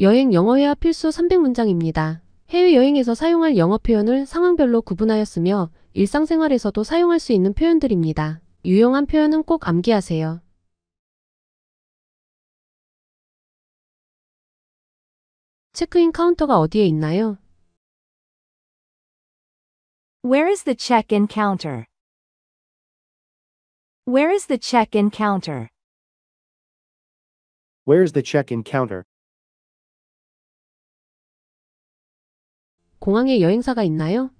여행 영어회화 필수 300문장입니다. 해외여행에서 사용할 영어 표현을 상황별로 구분하였으며 일상생활에서도 사용할 수 있는 표현들입니다. 유용한 표현은 꼭 암기하세요. 체크인 카운터가 어디에 있나요? Where is the check-in counter? Where is the check-in counter? Where is the check-in counter? 공항에 여행사가 있나요?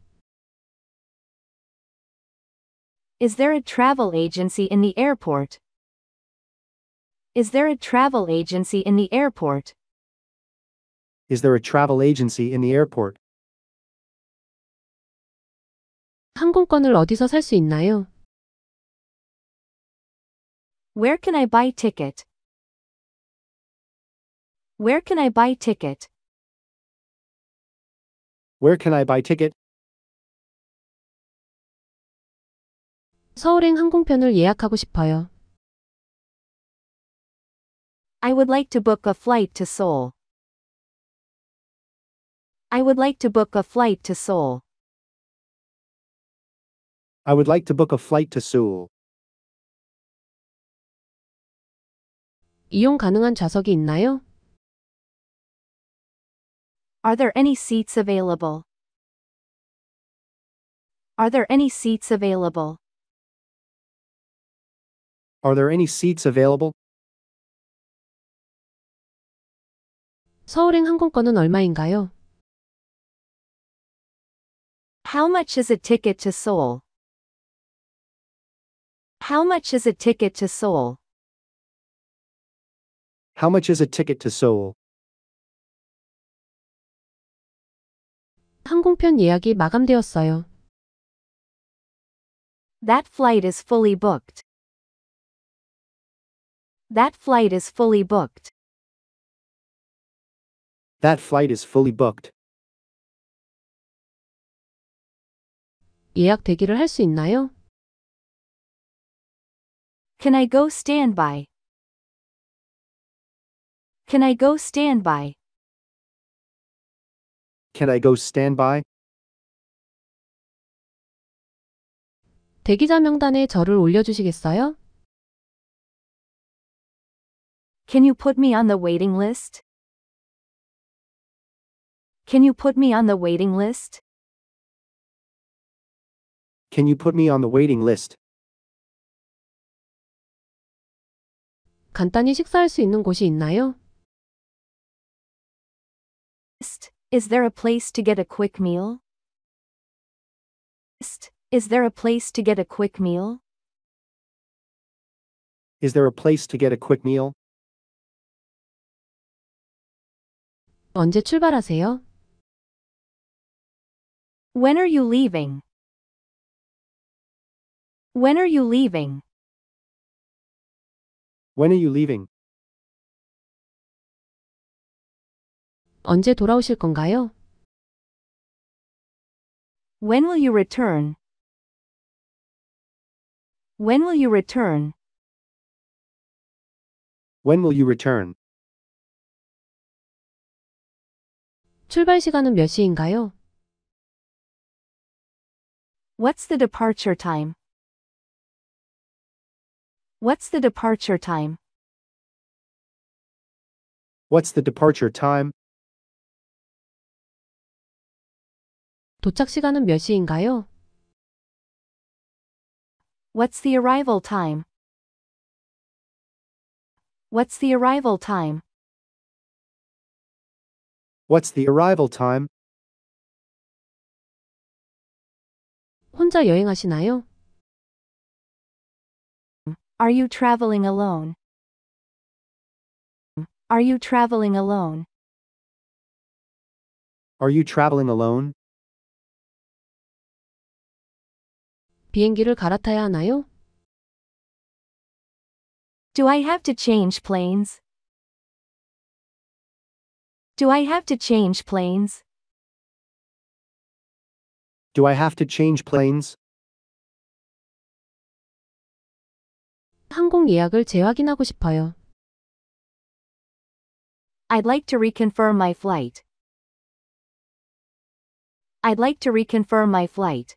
Is there a travel agency in the airport? Is there a travel agency in the airport? Is there a travel agency in the airport? 항공권을 어디서 살 있나요? Where can I buy ticket? Where can I buy ticket? Where can I buy ticket? 서울행 항공편을 예약하고 싶어요. I would like to book a flight to Seoul. I would like to book a flight to Seoul. I would like to book a flight to Seoul. 이용 가능한 좌석이 있나요? Are there any seats available? Are there any seats available? Are there any seats available? 서울행 항공권은 얼마인가요? How much is a ticket to Seoul? How much is a ticket to Seoul? How much is a ticket to Seoul? 항공편 예약이 마감되었어요. That flight is fully booked. That flight is fully booked. That flight is fully booked. 예약 대기를 할 수 있나요? Can I go standby? Can I go standby? Can I go stand by? 대기자 명단에 저를 올려주시겠어요? Can you put me on the waiting list? Can you put me on the waiting list? Can you put me on the waiting list? 간단히 식사할 수 있는 곳이 있나요? List. Is there a place to get a quick meal? Is there a place to get a quick meal? Is there a place to get a quick meal? 언제 출발하세요? When are you leaving? When are you leaving? When are you leaving? 언제 돌아오실 건가요? When will you return? When will you return? When will you return? 출발 시간은 몇 시인가요? What's the departure time? What's the departure time? What's the departure time? 도착 시간은 몇 시인가요? What's the arrival time? What's the arrival time? What's the arrival time? 혼자 여행하시나요? Are you traveling alone? Are you traveling alone? Are you traveling alone? 비행기를 갈아타야 하나요? Do I have to change planes? Do I have to change planes? Do I have to change planes? 항공 예약을 재확인하고 싶어요. I'd like to reconfirm my flight. I'd like to reconfirm my flight.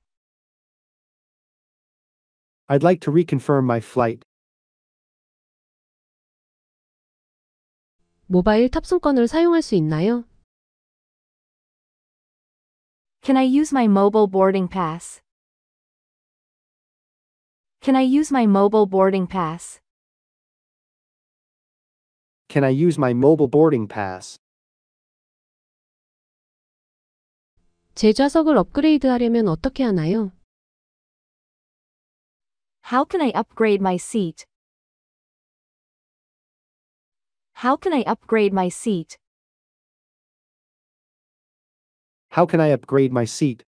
I'd like to reconfirm my flight. 모바일 탑승권을 사용할 수 있나요? Can I use my mobile boarding pass? Can I use my mobile boarding pass? Can I use my mobile boarding pass? 제 좌석을 업그레이드하려면 어떻게 하나요? How can I upgrade my seat? How can I upgrade my seat? How can I upgrade my seat?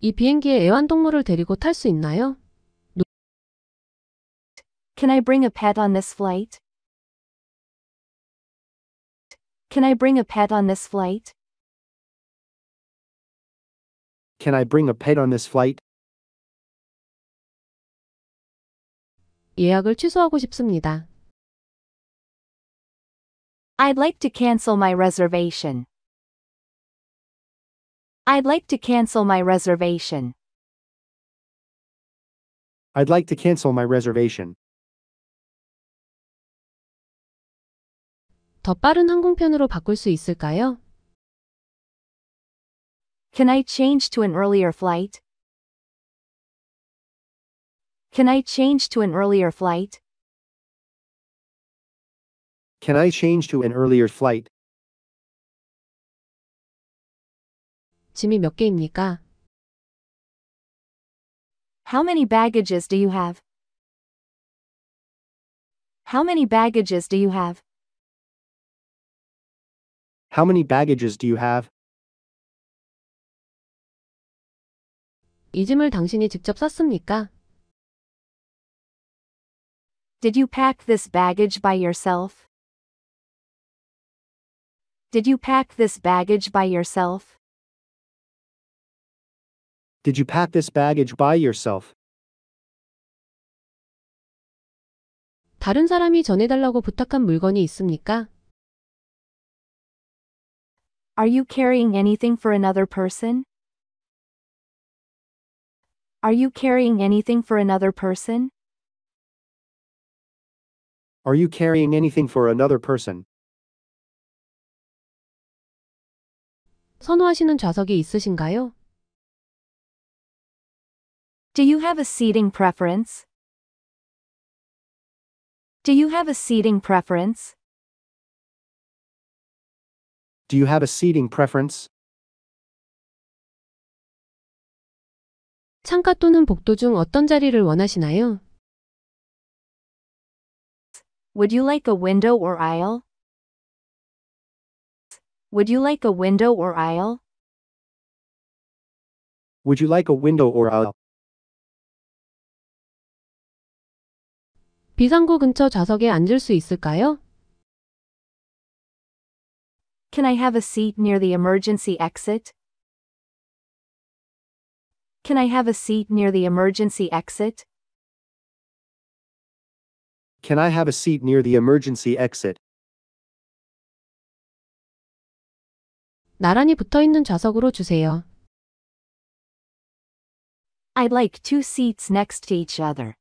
이 비행기에 애완동물을 데리고 있나요? Can I bring a pet on this flight? Can I bring a pet on this flight? Can I bring a pet on this flight? 예약을 취소하고 싶습니다. I'd like to cancel my reservation. I'd like to cancel my reservation. I'd like to cancel my reservation. 더 빠른 항공편으로 바꿀 수 있을까요? Can I change to an earlier flight? Can I change to an earlier flight? Can I change to an earlier flight? 짐이 몇 개입니까? How many baggages do you have? How many baggages do you have? How many baggages do you have? 이 짐을 당신이 직접 쌌습니까? Did you pack this baggage by yourself? Did you pack this baggage by yourself? Did you pack this baggage by yourself? 다른 사람이 전해달라고 부탁한 물건이 있습니까? Are you carrying anything for another person? Are you carrying anything for another person? Are you carrying anything for another person? 선호하시는 좌석이 있으신가요? Do you have a seating preference? Do you have a seating preference? Do you have a seating preference? 창가 또는 복도 중 어떤 자리를 원하시나요? Would you like a window or aisle? Would you like a window or aisle? Would you like a window or aisle? 비상구 근처 좌석에 앉을 수 있을까요? Can I have a seat near the emergency exit? Can I have a seat near the emergency exit? Can I have a seat near the emergency exit? 나란히 붙어 있는 좌석으로 주세요. I'd like two seats next to each other.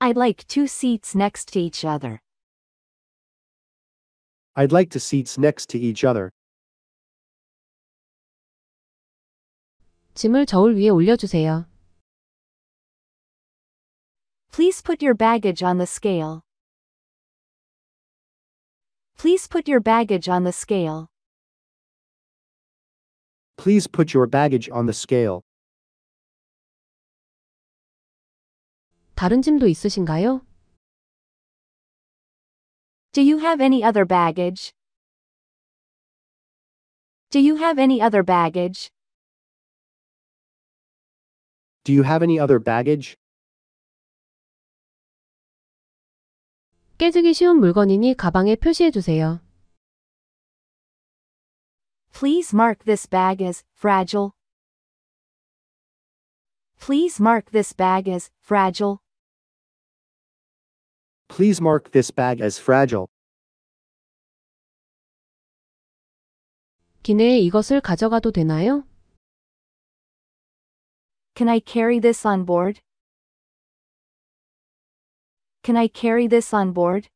I'd like two seats next to each other. I'd like two seats next to each other. 짐을 저울 위에 올려주세요. Please put your baggage on the scale. Please put your baggage on the scale. Please put your baggage on the scale. 다른 짐도 있으신가요? Do you have any other baggage? Do you have any other baggage? Do you have any other baggage? 깨지기 쉬운 물건이니 가방에 표시해 주세요. Please mark this bag as fragile. Please mark this bag as fragile. Please mark this bag as fragile. 기내에 이것을 가져가도 되나요? Can I carry this on board? Can I carry this on board?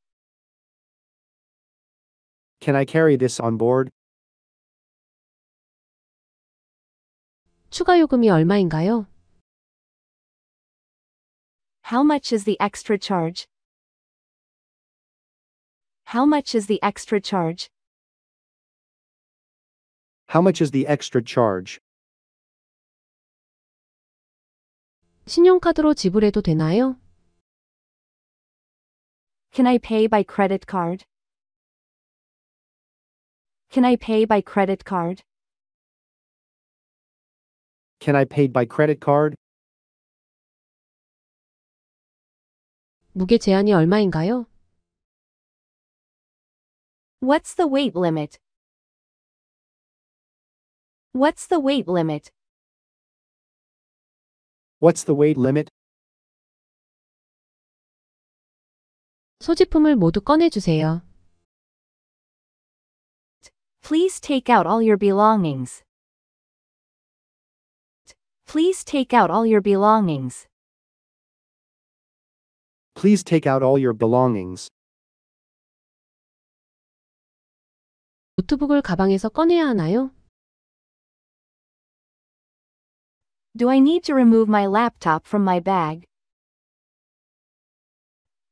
Can I carry this on board? 추가 요금이 얼마인가요? How much is the extra charge? How much is the extra charge? How much is the extra charge? 신용카드로 지불해도 되나요? Can I pay by credit card? Can I pay by credit card? Can I pay by credit card? 무게 제한이 얼마인가요? What's the weight limit? What's the weight limit? What's the weight limit? 소지품을 모두 꺼내주세요. Please take out all your belongings. Please take out all your belongings. Please take out all your belongings. 노트북을 가방에서 꺼내야 하나요? Do I need to remove my laptop from my bag?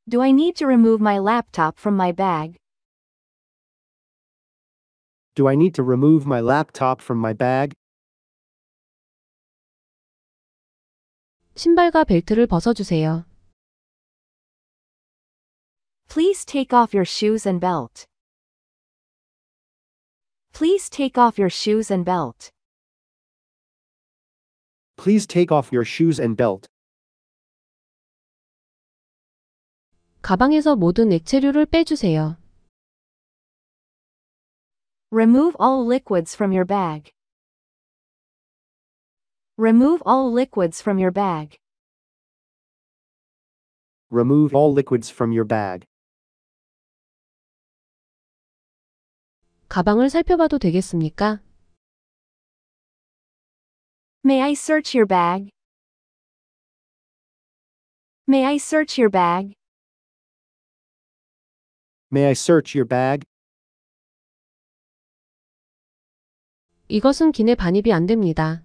Do I need to remove my laptop from my bag? Do I need to remove my laptop from my bag? 신발과 벨트를 벗어주세요. Please take off your shoes and belt. Please take off your shoes and belt. Please take off your shoes and belt. 가방에서 모든 액체류를 빼주세요. Remove all liquids from your bag. Remove all liquids from your bag. Remove all liquids from your bag. 가방을 살펴봐도 되겠습니까? May I search your bag? May I search your bag? May I search your bag? 이것은 기내 반입이 안 됩니다.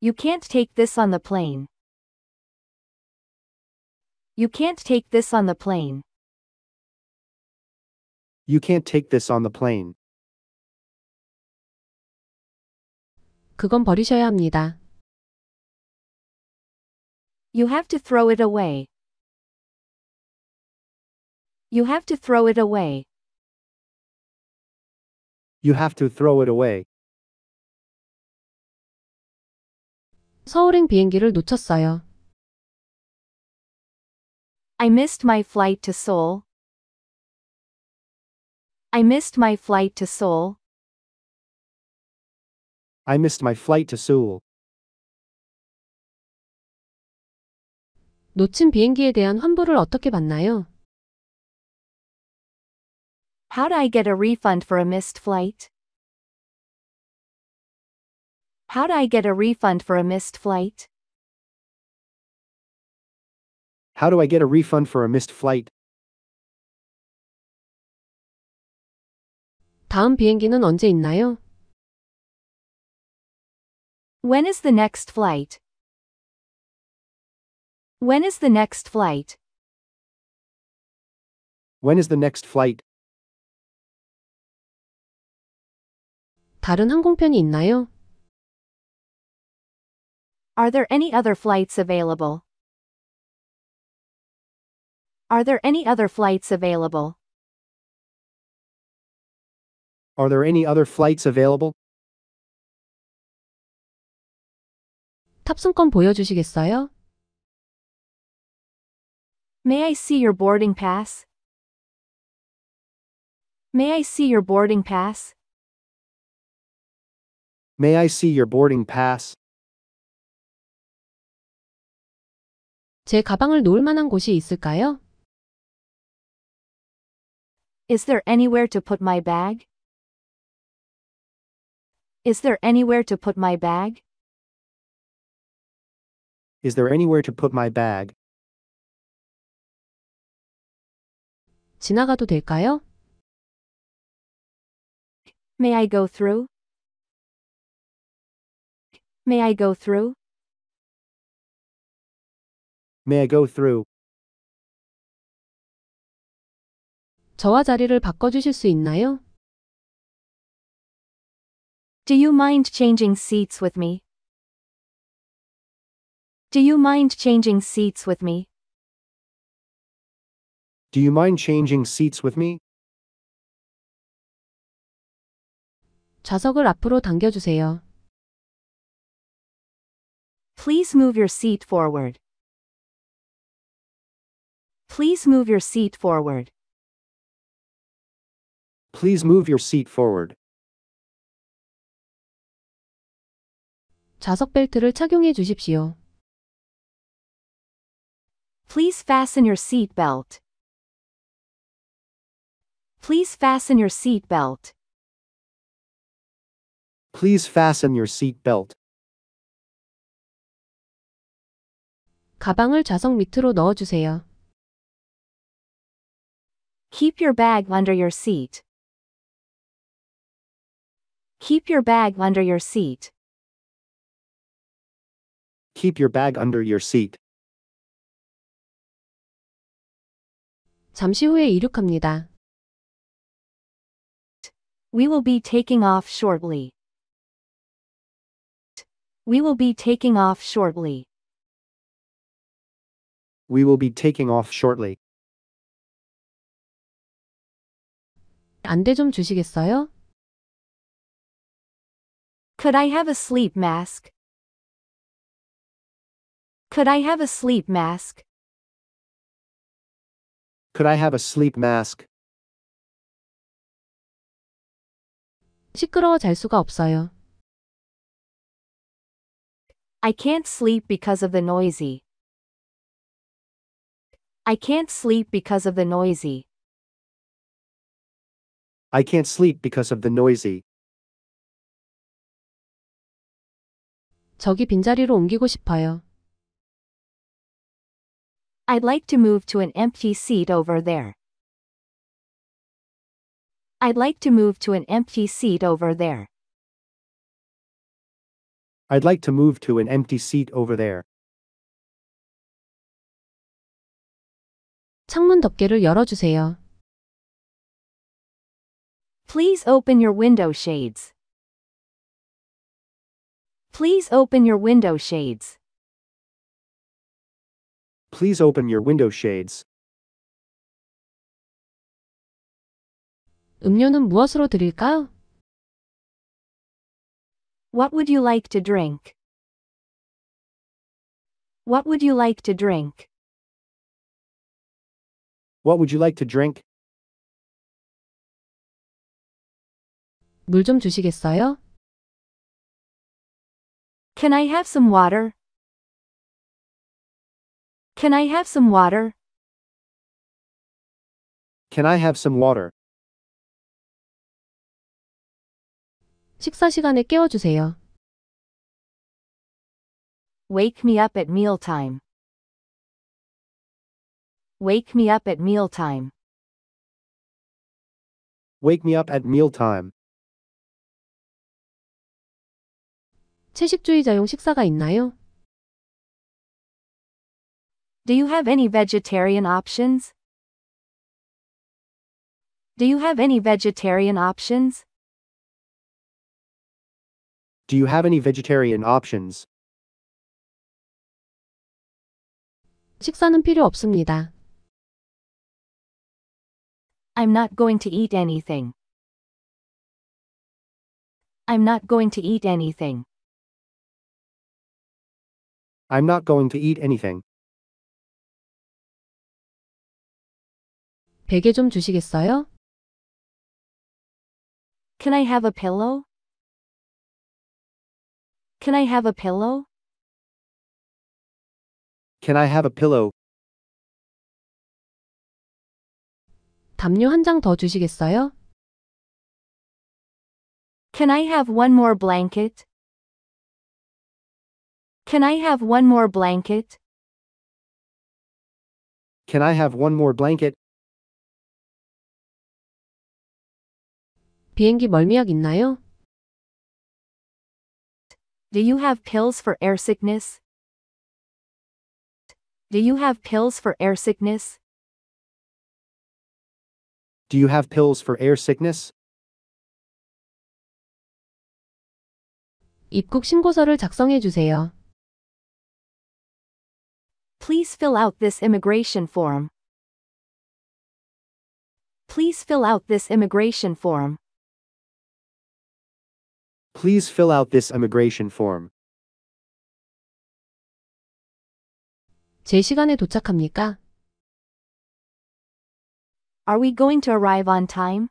You can't take this on the plane. You can't take this on the plane. You can't take this on the plane. 그건 버리셔야 합니다. You have to throw it away. You have to throw it away. You have to throw it away. 서울행 비행기를 놓쳤어요. I missed my flight to Seoul. I missed my flight to Seoul. I missed my flight to Seoul. 놓친 비행기에 대한 환불을 어떻게 받나요? How do I get a refund for a missed flight? How do I get a refund for a missed flight? How do I get a refund for a missed flight? 다음 비행기는 언제 있나요? When is the next flight? When is the next flight? When is the next flight? 다른 항공편이 있나요? Are there any other flights available? Are there any other flights available? Are there any other flights available? 탑승권 보여주시겠어요? May I see your boarding pass? May I see your boarding pass? May I see your boarding pass? 제 가방을 놓을 만한 곳이 있을까요? Is there anywhere to put my bag? Is there anywhere to put my bag? Is there anywhere to put my bag? 지나가도 될까요? May I go through? May I go through? May I go through? 저와 자리를 수 있나요? Do you mind changing seats with me? Do you mind changing seats with me? Do you mind changing seats with me? 좌석을 앞으로 당겨 Please move your seat forward. Please move your seat forward. Please move your seat forward. 좌석 벨트를 착용해 주십시오. Please fasten your seat belt. Please fasten your seat belt. Please fasten your seat belt. 가방을 좌석 밑으로 Keep your bag under your seat. Keep your bag under your seat. Keep your bag under your seat. 잠시 후에 이륙합니다. We will be taking off shortly. We will be taking off shortly. We will be taking off shortly. 안대 좀 주시겠어요? Could I have a sleep mask? Could I have a sleep mask? Could I have a sleep mask? 시끄러워 잘 수가 없어요. I can't sleep because of the noisy. I can't sleep because of the noisy. I can't sleep because of the noisy. 저기 빈자리로 옮기고 싶어요. I'd like to move to an empty seat over there. I'd like to move to an empty seat over there. I'd like to move to an empty seat over there. 창문 덮개를 열어주세요. Please open your window shades. Please open your window shades. Please open your window shades. 음료는 무엇으로 드릴까요? What would you like to drink? What would you like to drink? What would you like to drink? 주시겠어요? Can I have some water? Can I have some water? Can I have some water? 식사 시간에 깨워주세요. Wake me up at meal time. Wake me up at meal time. Wake me up at meal mealtime. 채식주의자용 식사가 있나요? Do you have any vegetarian options? Do you have any vegetarian options? Do you have any vegetarian options? 식사는 필요 없습니다. I'm not going to eat anything. I'm not going to eat anything. I'm not going to eat anything. 베개 좀 주시겠어요? Can I have a pillow? Can I have a pillow? Can I have a pillow? 담요 주시겠어요? Can I have one more blanket? Can I have one more blanket? Can I have one more blanket? 비행기 멀미약 있나요? Do you have pills for air sickness? Do you have pills for air sickness? Do you have pills for air sickness? 입국 신고서를 작성해 주세요. Please fill out this immigration form. Please fill out this immigration form. Please fill out this immigration form. 제 시간에 도착합니까? Are we going to arrive on time?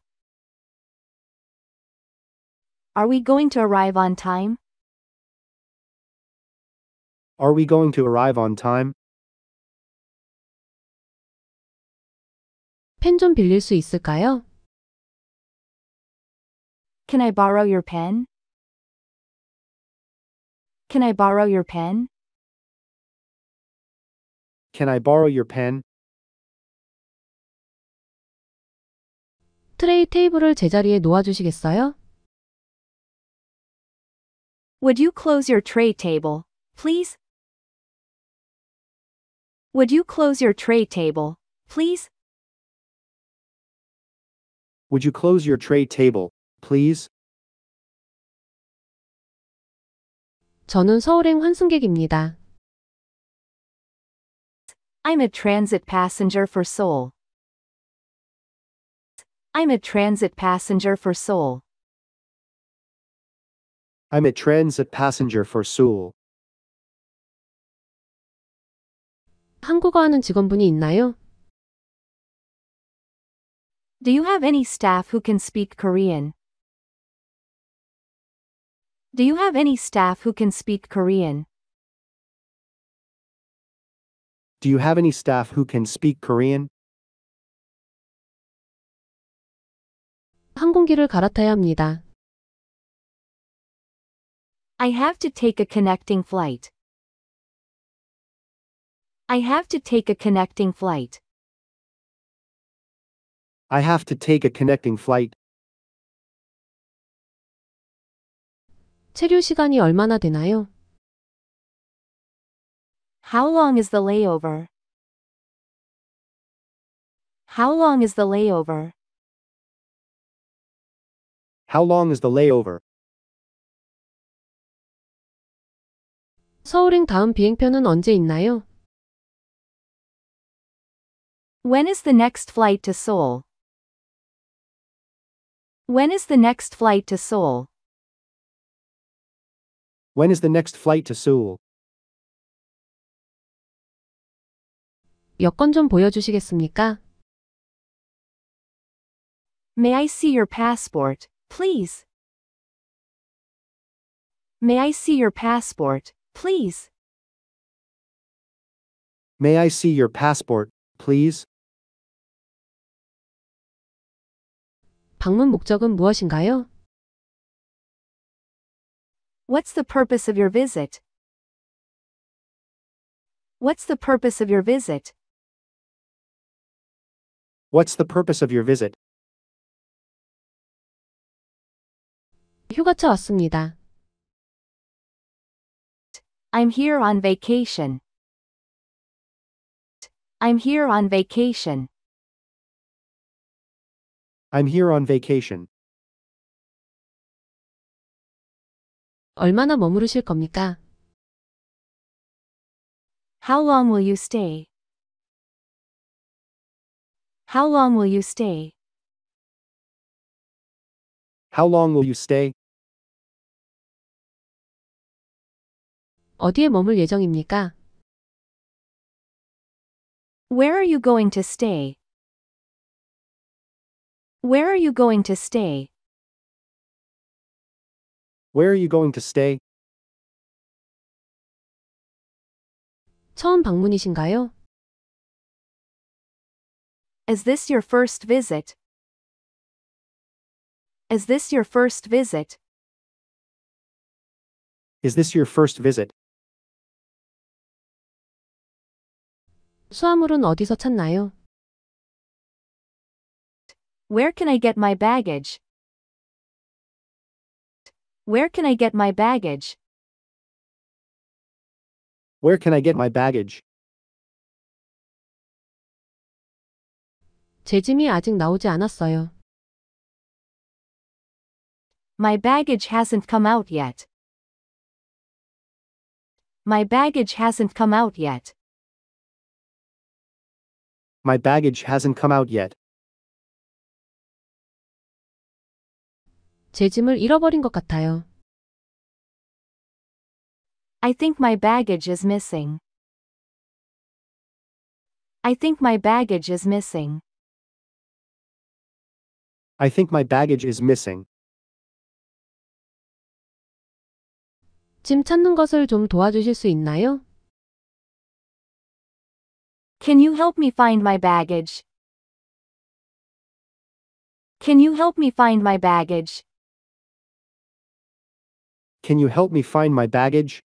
Are we going to arrive on time? Are we going to arrive on time? 빌릴 수 있을까요? Can I borrow your pen? Can I borrow your pen? Can I borrow your pen? 트레이 테이블을 제자리에 Would you close your tray table, please? Would you close your tray table, please? Would you close your tray table, please? 저는 서울행 환승객입니다. I'm a transit passenger for Seoul. I'm a transit passenger for Seoul. I'm a transit passenger for Seoul. 한국어 하는 직원분이 있나요? Do you have any staff who can speak Korean? Do you have any staff who can speak Korean? Do you have any staff who can speak Korean? 항공기를 갈아타야 합니다. I have to take a connecting flight. I have to take a connecting flight. I have to take a connecting flight. 체류 시간이 얼마나 되나요? How long is the layover? How long is the layover? How long is the layover? 서울행 다음 비행편은 언제 있나요? When is the next flight to Seoul? When is the next flight to Seoul? When is the next flight to Seoul? 여권 좀 보여주시겠습니까? May I see your passport, please? May I see your passport, please? May I see your passport, please? 방문 목적은 무엇인가요? What's the purpose of your visit? What's the purpose of your visit? What's the purpose of your visit? 휴가차 왔습니다. I'm here on vacation. I'm here on vacation. I'm here on vacation. 얼마나 머무르실 겁니까? How long will you stay? How long will you stay? How long will you stay? 어디에 머물 예정입니까? Where are you going to stay? Where are you going to stay? Where are you going to stay? 처음 방문이신가요? Is this your first visit? Is this your first visit? Is this your first visit? 수화물은 어디서 찾나요? Where can I get my baggage? Where can I get my baggage? Where can I get my baggage? 제 짐이 아직 나오지 않았어요. My baggage hasn't come out yet. My baggage hasn't come out yet. My baggage hasn't come out yet. 제 짐을 잃어버린 것 같아요. I think my baggage is missing. I think my baggage is missing. I think my baggage is missing. 짐 찾는 것을 좀 도와주실 수 있나요? Can you help me find my baggage? Can you help me find my baggage? Can you help me find my baggage?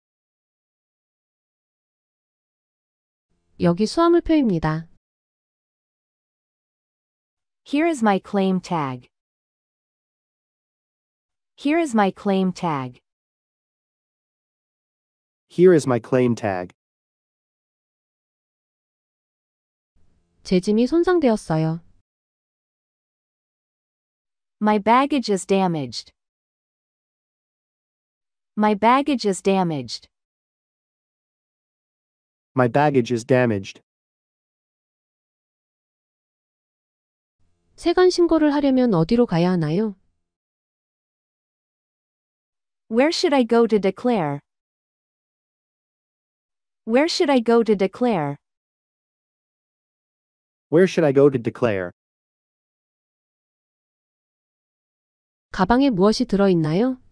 여기 수화물표입니다. Here is my claim tag. Here is my claim tag. Here is my claim tag. 제 짐이 손상되었어요. My baggage is damaged. My baggage is damaged. My baggage is damaged. 세관 신고를 하려면 어디로 가야 하나요? Where should I go to declare? Where should I go to declare? Where should I go to declare? 가방에 무엇이 들어 있나요?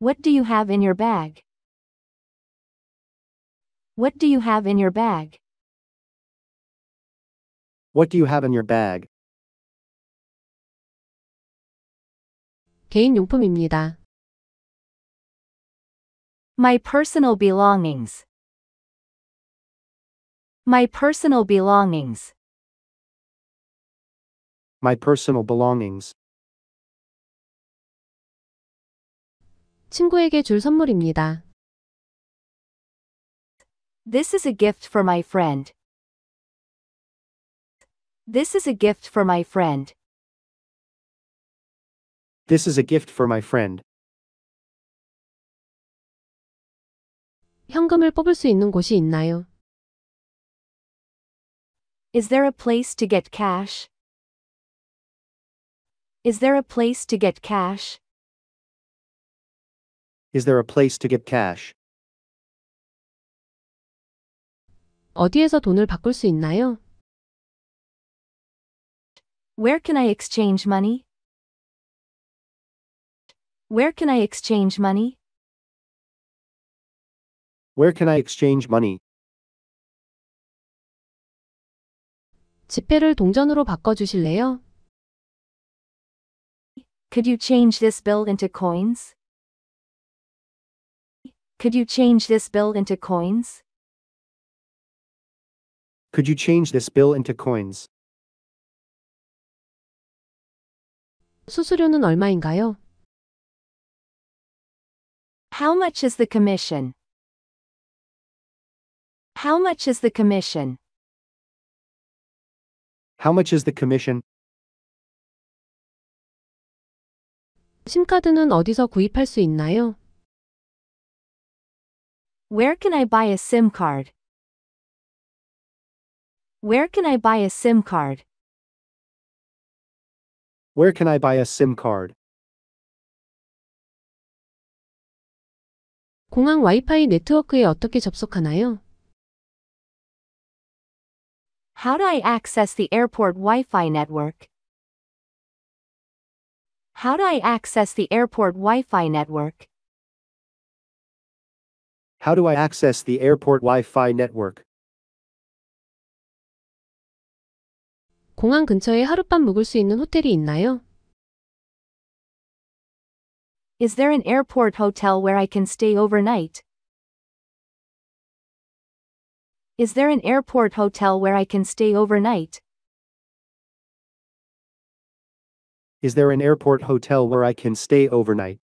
What do you have in your bag? What do you have in your bag? What do you have in your bag? 개인용품입니다. My personal belongings. My personal belongings. My personal belongings. 친구에게 줄 선물입니다. This is a gift for my friend. This is a gift for my friend. This is a gift for my friend. 현금을 뽑을 수 있는 곳이 있나요? Is there a place to get cash? Is there a place to get cash? Is there a place to get cash? 어디에서 돈을 바꿀 수 있나요? Where can I exchange money? Where can I exchange money? Where can I exchange money? 지폐를 동전으로 바꿔 주실래요? Could you change this bill into coins? Could you change this bill into coins? Could you change this bill into coins? 수수료는 얼마인가요? How much is the commission? How much is the commission? How much is the commission? 심카드는 어디서 구입할 수 있나요? Where can I buy a SIM card? Where can I buy a SIM card? Where can I buy a SIM card? 공항 와이파이 네트워크에 어떻게 접속하나요? How do I access the airport Wi-Fi network? How do I access the airport Wi-Fi network? How do I access the airport Wi-Fi network? 공항 근처에 하룻밤 묵을 수 있는 호텔이 있나요? Is there an airport hotel where I can stay overnight? Is there an airport hotel where I can stay overnight? Is there an airport hotel where I can stay overnight?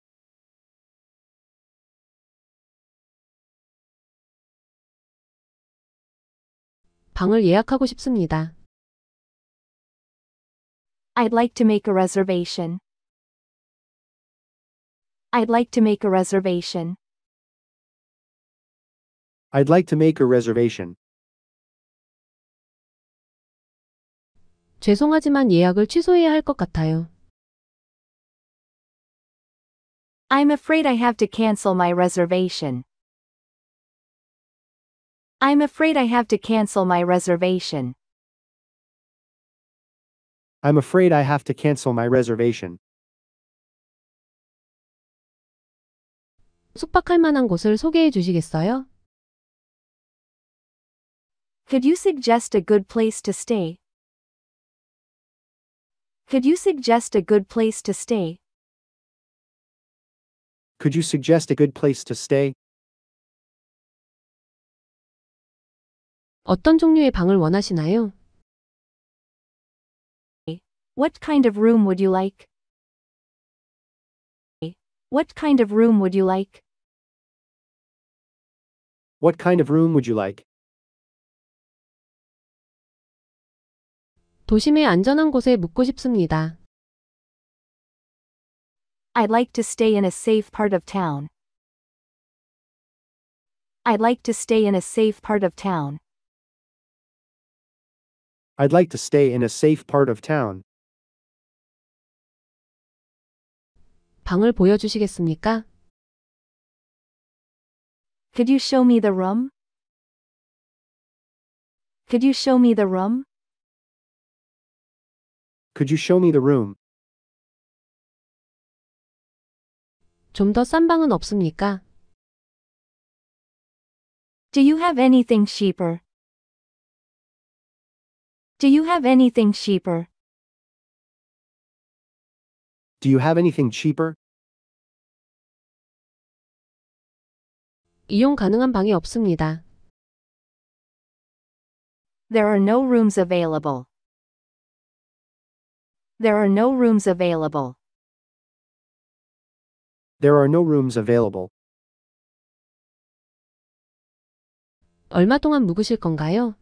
방을 예약하고 싶습니다. I'd like to make a reservation. I'd like to make a reservation. I'd like to make a reservation. 죄송하지만 예약을 것 같아요. I'm afraid I have to cancel my reservation. I'm afraid I have to cancel my reservation. I'm afraid I have to cancel my reservation. 숙박할 만한 곳을 소개해 주시겠어요? Could you suggest a good place to stay? Could you suggest a good place to stay? Could you suggest a good place to stay? 어떤 종류의 방을 원하시나요? What kind of room would you like? What kind of room would you like? What kind of room would you like? 도심의 안전한 곳에 묵고 싶습니다. I'd like to stay in a safe part of town. I'd like to stay in a safe part of town. I'd like to stay in a safe part of town. 방을 보여주시겠습니까? Could you show me the room? Could you show me the room? Could you show me the room? 방은 없습니까? Do you have anything cheaper? Do you have anything cheaper? Do you have anything cheaper? 이용 가능한 방이 없습니다. There are no rooms available. There are no rooms available. There are no rooms available. 얼마 동안 묵으실 건가요?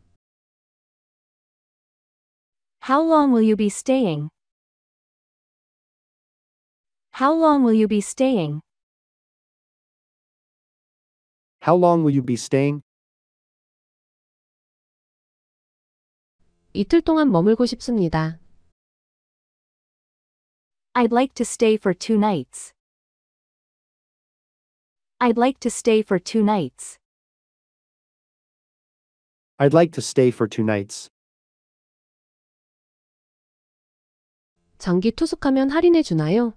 How long will you be staying? How long will you be staying? How long will you be staying? 이틀 동안 머물고 싶습니다. I'd like to stay for two nights. I'd like to stay for two nights. I'd like to stay for two nights. 장기 투숙하면 할인해 주나요?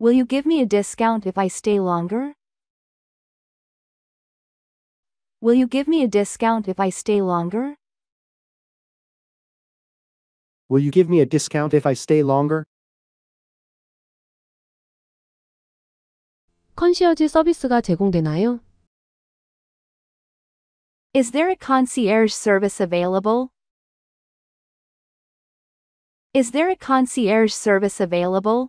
Will you give me a discount if I stay longer? Will you give me a discount if I stay longer? Will you give me a discount if I stay longer? 컨시어지 서비스가 제공되나요? Is there a concierge service available? Is there a concierge service available?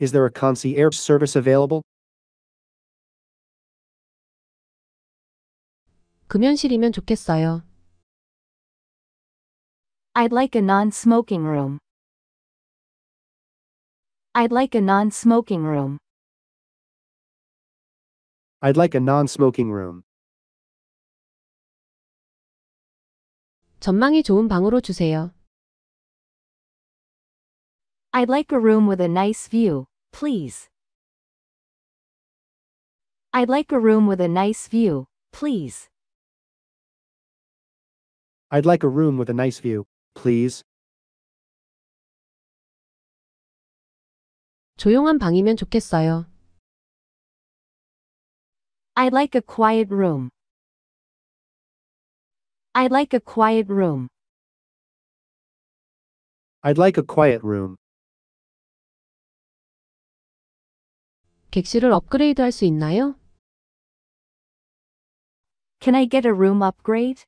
Is there a concierge service available? 금연실이면 좋겠어요. I'd like a non-smoking room. I'd like a non-smoking room. I'd like a non-smoking room. 전망이 좋은 방으로 주세요. I'd like a room with a nice view, please. I'd like a room with a nice view, please. I'd like a room with a nice view, please. 조용한 방이면 좋겠어요. I'd like a quiet room, I'd like a quiet room. I'd like a quiet room. 객실을 업그레이드할 수 있나요? Can I get a room upgrade?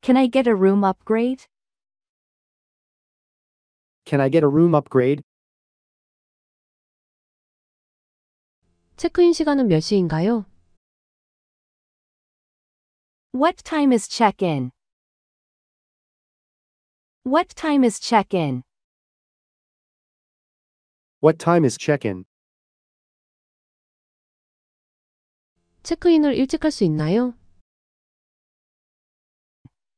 Can I get a room upgrade? Can I get a room upgrade? 체크인 시간은 몇 시인가요? What time is check-in? What time is check-in? What time is check-in? 체크인을 일찍 있나요?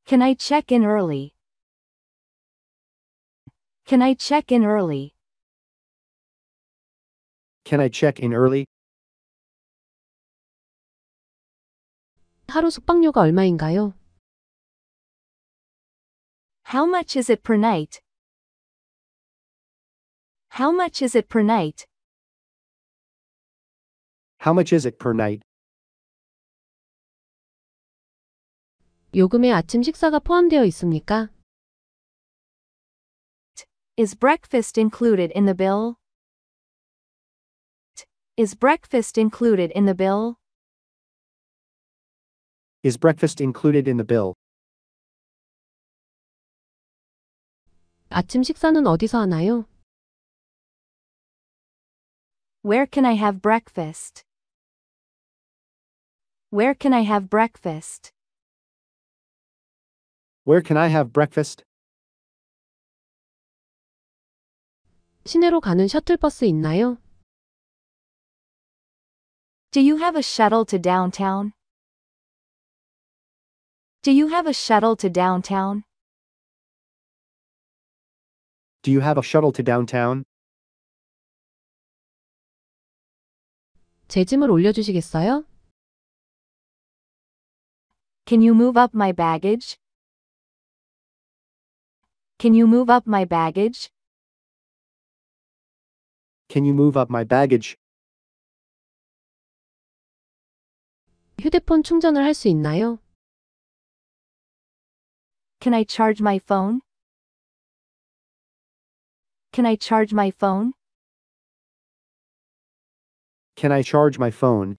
Can I check in early? Can I check in early? Can I check in early? 하루 숙박료가 얼마인가요? How much is it per night? How much is it per night? How much is it per night? 요금에 아침 식사가 포함되어 있습니까? Is breakfast included in the bill? Is breakfast included in the bill? Is breakfast included in the bill? 아침 식사는 어디서 하나요? Where can I have breakfast? Where can I have breakfast? Where can I have breakfast? 시내로 가는 셔틀버스 있나요? Do you have a shuttle to downtown? Do you have a shuttle to downtown? Do you have a shuttle to downtown? 제 짐을 올려주시겠어요? Can you move up my baggage? Can you move up my baggage? Can you move up my baggage? 휴대폰 충전을 할 있나요? Can I charge my phone? Can I charge my phone? Can I charge my phone?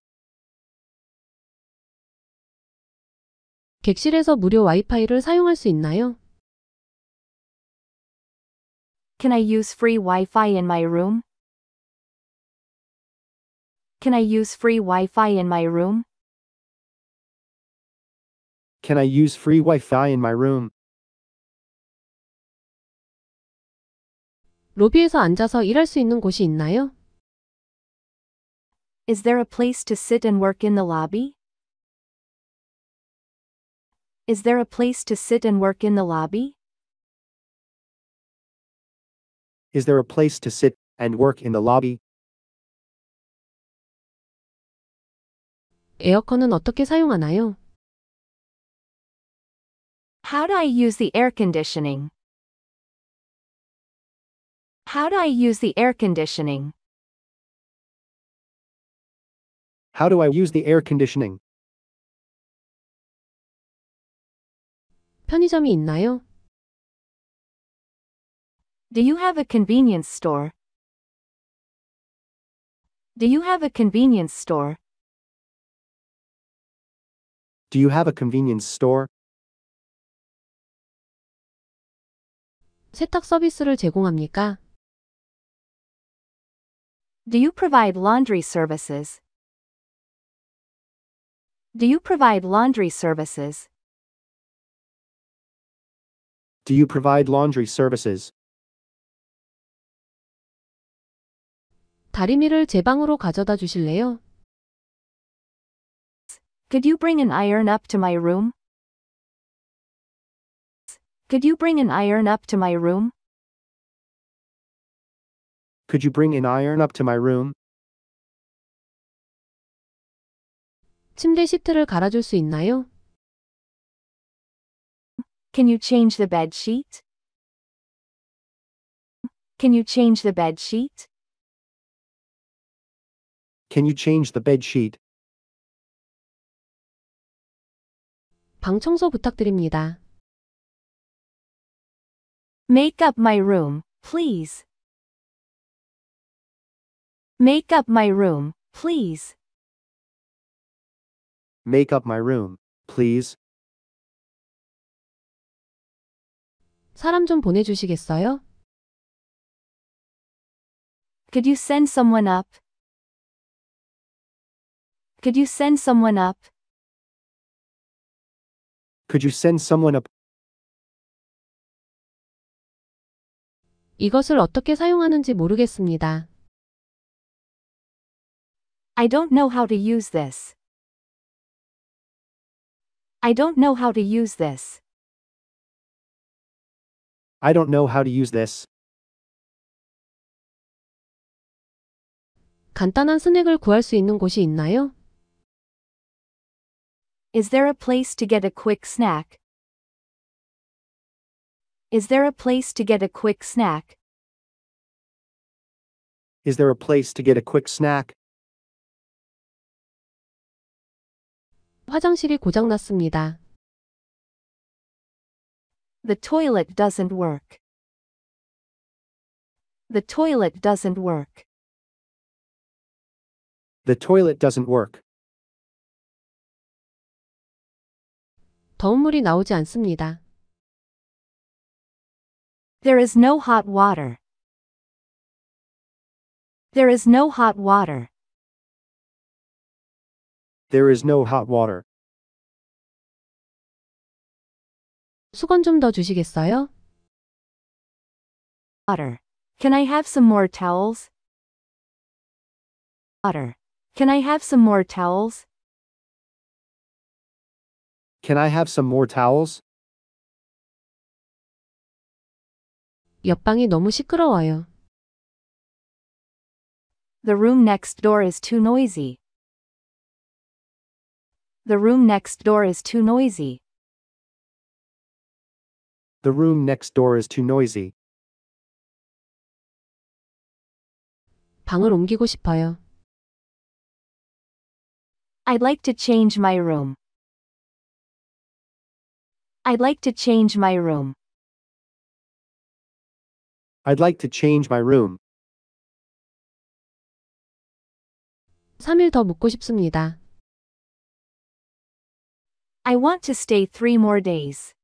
객실에서 무료 와이파이를 사용할 수 있나요? Can I use free Wi-Fi in my room? Can I use free Wi-Fi in my room? Can I use free Wi-Fi in my room? 로비에서 앉아서 일할 수 있는 곳이 있나요? Is there a place to sit and work in the lobby? Is there a place to sit and work in the lobby? Is there a place to sit and work in the lobby? 에어컨은 어떻게 사용하나요? How do I use the air conditioning? How do I use the air conditioning? How do I use the air conditioning? 편의점이 있나요? Do you have a convenience store? Do you have a convenience store? Do you have a convenience store? 세탁 서비스를 제공합니까? Do you provide laundry services? Do you provide laundry services? Do you provide laundry services? 다리미를 제 방으로 가져다 주실래요? Could you bring an iron up to my room? Could you bring an iron up to my room? Could you bring an iron up to my room? 침대 시트를 갈아줄 수 있나요? Can you change the bed sheet? Can you change the bed sheet? Can you change the bed sheet? 방 청소 부탁드립니다. Make up my room, please. Make up my room, please. Make up my room, please. 사람 좀 보내주시겠어요? Could you send someone up? Could you send someone up? Could you send someone up, 이것을 어떻게 사용하는지 모르겠습니다. I don't know how to use this. I don't know how to use this. I don't know how to use this. 간단한 스낵을 구할 수 있는 곳이 있나요? Is there a place to get a quick snack? Is there a place to get a quick snack? Is there a place to get a quick snack? 화장실이 고장났습니다. The toilet doesn't work. The toilet doesn't work. The toilet doesn't work. 더운 물이 나오지 않습니다. There is no hot water. There is no hot water. There is no hot water. 수건 좀 더 주시겠어요? Water. Can I have some more towels? Water. Can I have some more towels? Can I have some more towels? 옆방이 너무 시끄러워요. The room next door is too noisy. The room next door is too noisy. The room next door is too noisy. 방을 옮기고 싶어요. I'd like to change my room. I'd like to change my room. I'd like to change my room. 3일 더 묵고 싶습니다. I want to stay three more days.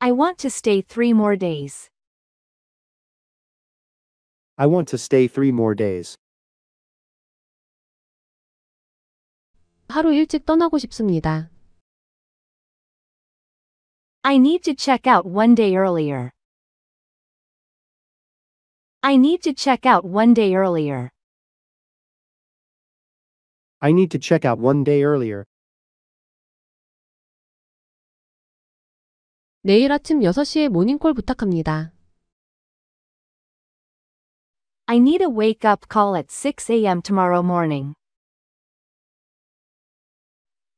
I want to stay three more days. I want to stay three more days. 하루 일찍 떠나고 싶습니다. I need to check out one day earlier. I need to check out one day earlier. I need to check out one day earlier. 내일 아침 6시에 모닝콜 부탁합니다. I need a wake-up call at 6 a.m. tomorrow morning.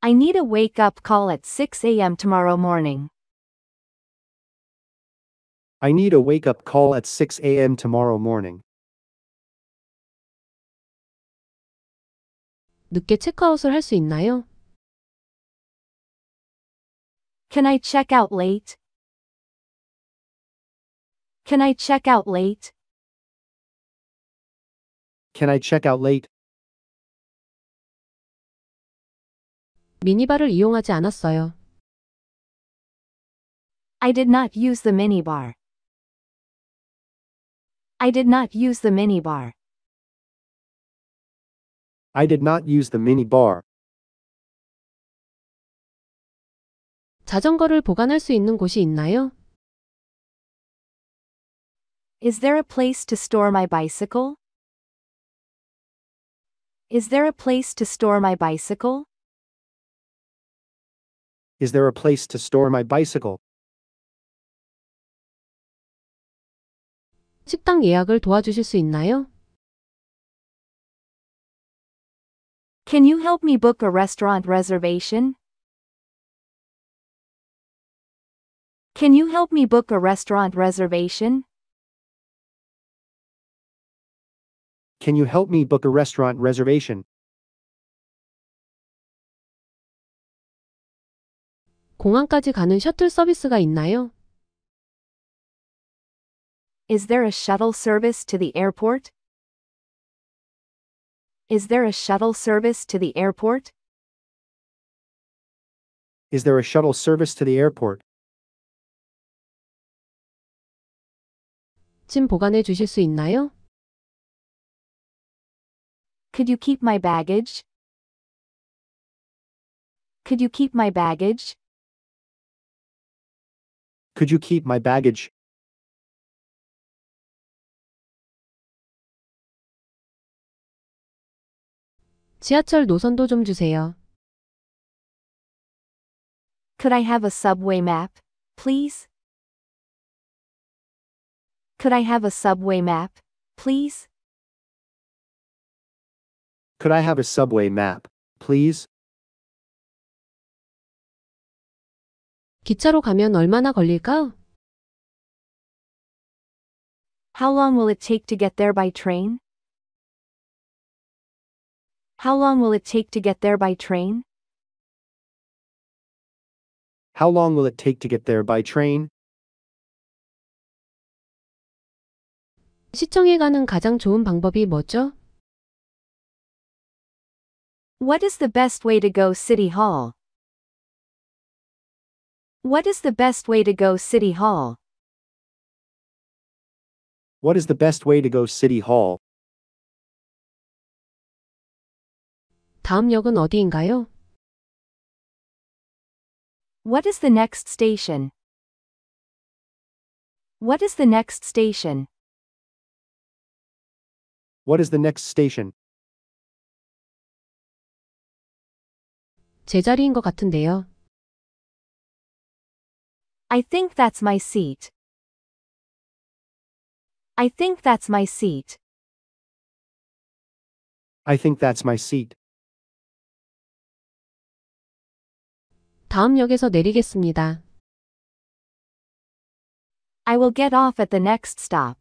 I need a wake-up call at 6 a.m. tomorrow morning. I need a wake up call at 6 a.m. tomorrow morning. 늦게 체크아웃을 있나요? Can I check out late? Can I check out late? Can I check out late? 미니바를 이용하지 않았어요. I did not use the minibar. I did not use the minibar. I did not use the minibar. 자전거를 보관할 수 있는 곳이 있나요? Is there a place to store my bicycle? Is there a place to store my bicycle? Is there a place to store my bicycle? 식당 예약을 도와주실 수 있나요? Can you help me book a restaurant reservation? Can you help me book a restaurant reservation? Can you help me book a restaurant reservation? 공항까지 가는 셔틀 서비스가 있나요? Is there a shuttle service to the airport? Is there a shuttle service to the airport? Is there a shuttle service to the airport? 짐 보관해 주실 수 있나요? Could you keep my baggage? Could you keep my baggage? Could you keep my baggage? 지하철 노선도 좀 주세요. Could I have a subway map, please? Could I have a subway map, please? Could I have a subway map, please? 기차로 가면 얼마나 걸릴까? How long will it take to get there by train? How long will it take to get there by train? How long will it take to get there by train? 시청에 가는 가장 좋은 방법이 뭐죠? What is the best way to go City Hall? What is the best way to go City Hall? What is the best way to go City Hall? 다음 역은 어디인가요? What is the next station? What is the next station? What is the next station? 제자리인 것 같은데요. I think that's my seat. I think that's my seat. I think that's my seat. 다음 역에서 내리겠습니다. I will get off at the next stop.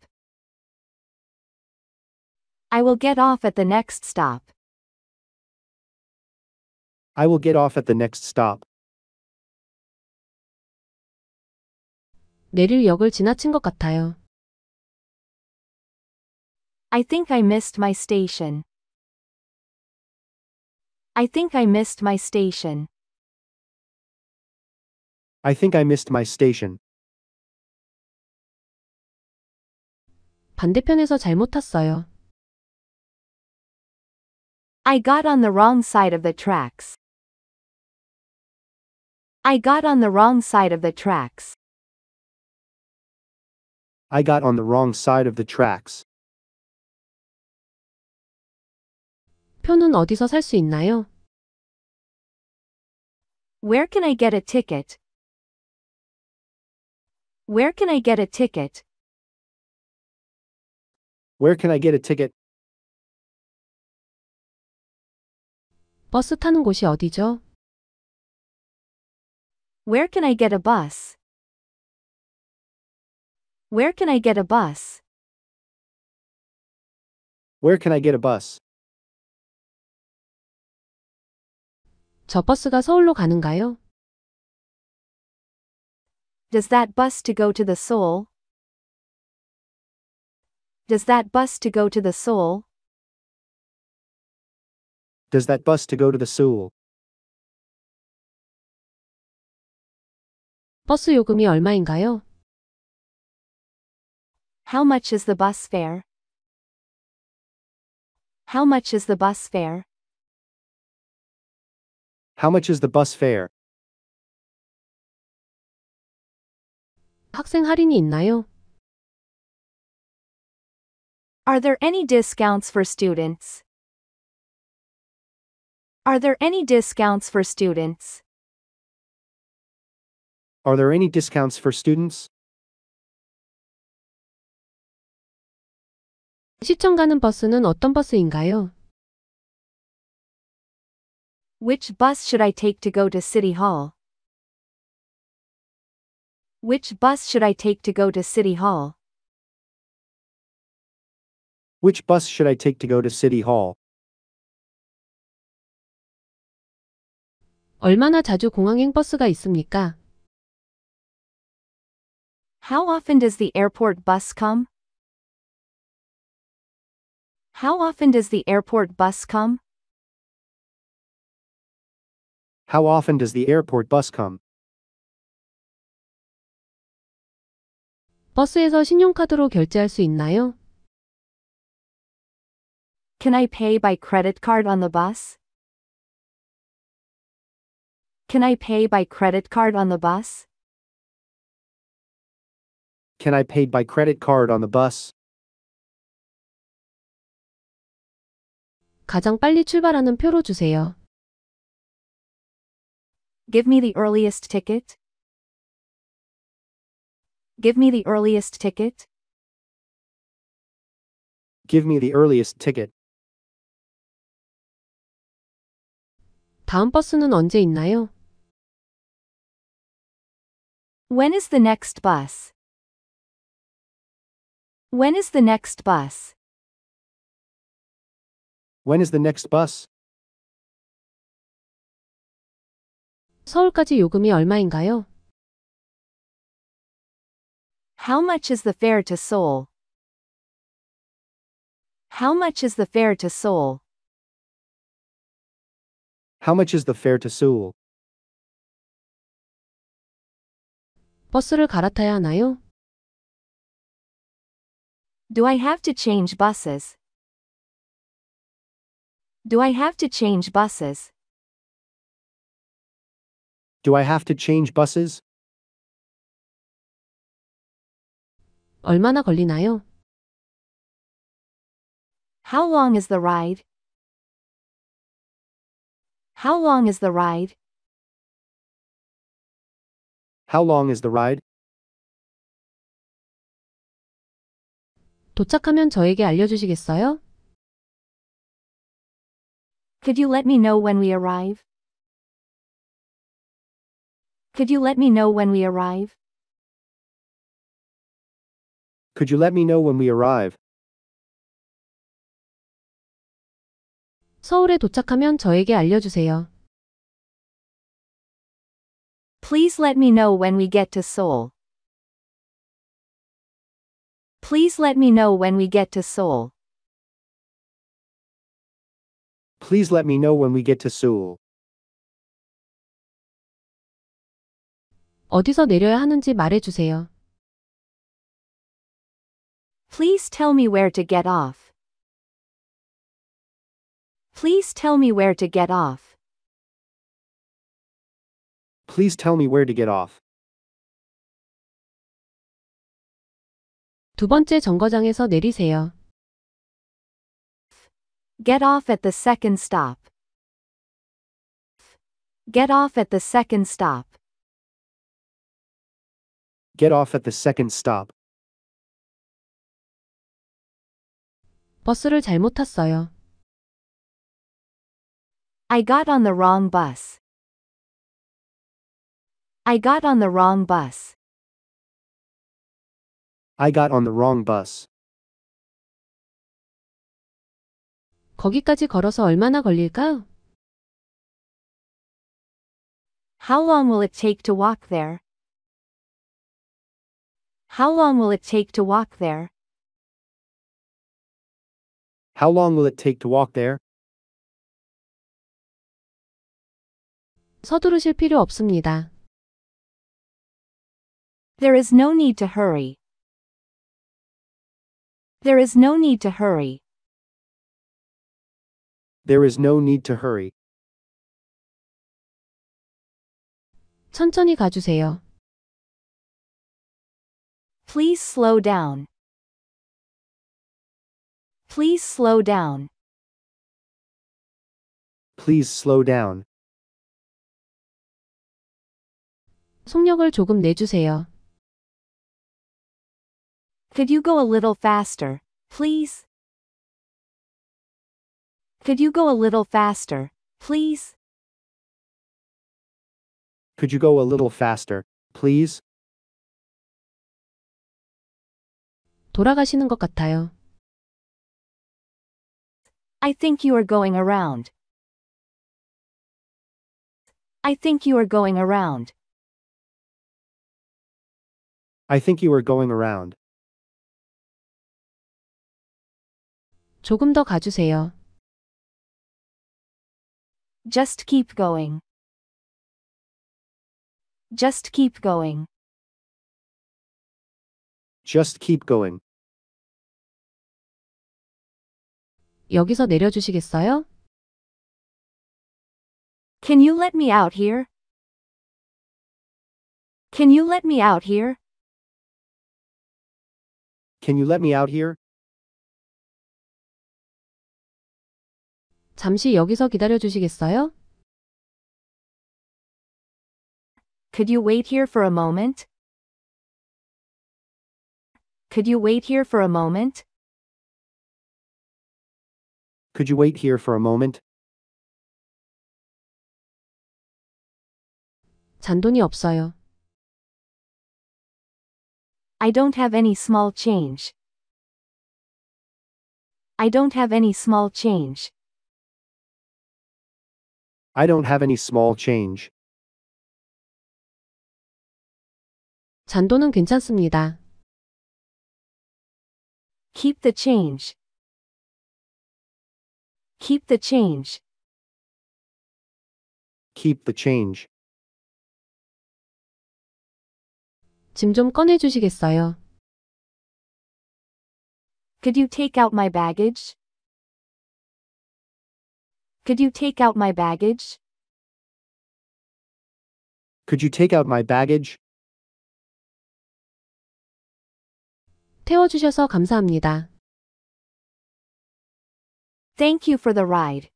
I will get off at the next stop. I will get off at the next stop. 내릴 역을 지나친 것 같아요. I think I missed my station. I think I missed my station. I think I missed my station. 반대편에서 잘못 탔어요. I got on the wrong side of the tracks. I got on the wrong side of the tracks. I got on the wrong side of the tracks. 표는 어디서 있나요? Where can I get a ticket? Where can I get a ticket? Where can I get a ticket? 버스 타는 곳이 어디죠? Where can I get a bus? Where can I get a bus? Where can I get a bus? 저 버스가 서울로 가는가요? Does that bus to go to the soul? Does that bus to go to the soul? Does that bus to go to the soul? 버스 요금이 얼마인가요? How much is the bus fare? How much is the bus fare? How much is the bus fare? 학생 할인이 있나요? Are there any discounts for students? Are there any discounts for students? Are there any discounts for students? 시청 가는 버스는 어떤 버스인가요? Which bus should I take to go to City Hall? Which bus should I take to go to City Hall? Which bus should I take to go to City Hall? 얼마나 자주 공항행 버스가 있습니까? How often does the airport bus come? How often does the airport bus come? How often does the airport bus come? 버스에서 신용카드로 결제할 수 있나요? Can I pay by credit card on the bus? Can I pay by credit card on the bus? Can I pay by credit card on the bus? 가장 빨리 출발하는 표로 주세요. Give me the earliest ticket. Give me the earliest ticket. Give me the earliest ticket. 다음 버스는 언제 있나요? When is the next bus? When is the next bus? When is the next bus? 서울까지 요금이 얼마인가요? How much is the fare to Seoul? How much is the fare to Seoul? How much is the fare to Seoul? 버스를 갈아타야 하나요? Do I have to change buses? Do I have to change buses? Do I have to change buses? 얼마나 걸리나요? How long is the ride? How long is the ride? How long is the ride? 도착하면 저에게 알려주시겠어요? Could you let me know when we arrive? Could you let me know when we arrive? Could you let me know when we arrive? 서울에 도착하면 저에게 알려주세요. Please let me know when we get to Seoul. Please let me know when we get to Seoul. Please let me know when we get to Seoul. 어디서 내려야 하는지 말해주세요. Please tell me where to get off. Please tell me where to get off. Please tell me where to get off. 두 번째 정거장에서 내리세요. Get off at the second stop. Get off at the second stop. Get off at the second stop. 버스를 잘못 탔어요. I got on the wrong bus. I got on the wrong bus. I got on the wrong bus. 거기까지 걸어서 얼마나 걸릴까? How long will it take to walk there? How long will it take to walk there? How long will it take to walk there? 서두르실 필요 없습니다. There is no need to hurry. There is no need to hurry. There is no need to hurry. 천천히 가주세요. Please slow down. Please slow down. Please slow down. 속력을 조금 내주세요. Could you go a little faster, please? Could you go a little faster, please? Could you go a little faster, please? 돌아가시는 것 같아요. I think you are going around. I think you are going around. I think you are going around. 조금 더 가주세요. Just keep going. Just keep going. Just keep going. 여기서 내려주시겠어요? Can you let me out here? Can you let me out here? Can you let me out here? 잠시 여기서 기다려 주시겠어요? Could you wait here for a moment? Could you wait here for a moment? Could you wait here for a moment? 잔돈이 없어요. I don't have any small change. I don't have any small change. I don't have any small change. 잔돈은 괜찮습니다. Keep the change. Keep the change. Keep the change. 꺼내 주시겠어요? Could you take out my baggage? Could you take out my baggage? Could you take out my baggage? 태워 주셔서 감사합니다. Thank you for the ride.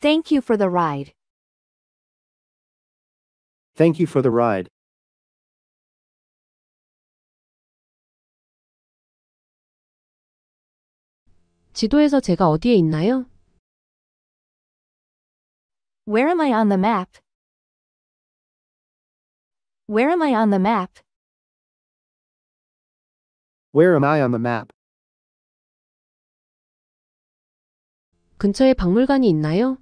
Thank you for the ride. Thank you for the ride. Where am I on the map? Where am I on the map? Where am I on the map? 근처에 박물관이 있나요?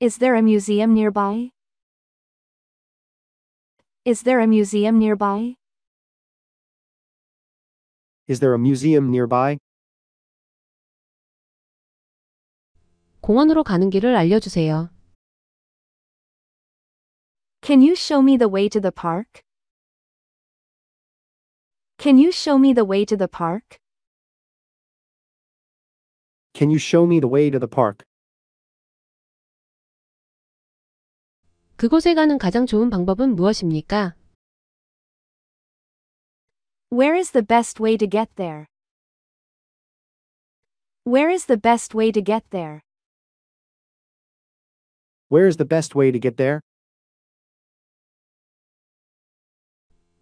Is there a museum nearby? Is there a museum nearby? Is there a museum nearby? 공원으로 가는 길을 알려주세요. Can you show me the way to the park? Can you show me the way to the park? Can you show me the way to the park? 그곳에 가는 가장 좋은 방법은 무엇입니까? Where is the best way to get there? Where is the best way to get there? Where is the best way to get there?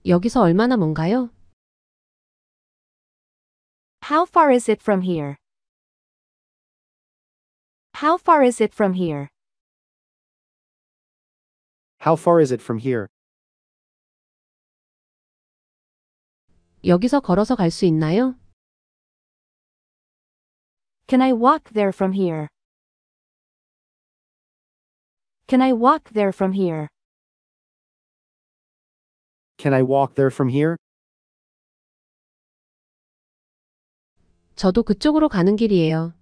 여기서 얼마나 먼가요? How far is it from here? How far is it from here? How far is it from here? 여기서 걸어서 있나요? Can I walk there from here? Can I walk there from here? Can I walk there from here? 저도 그쪽으로 가는 길이에요.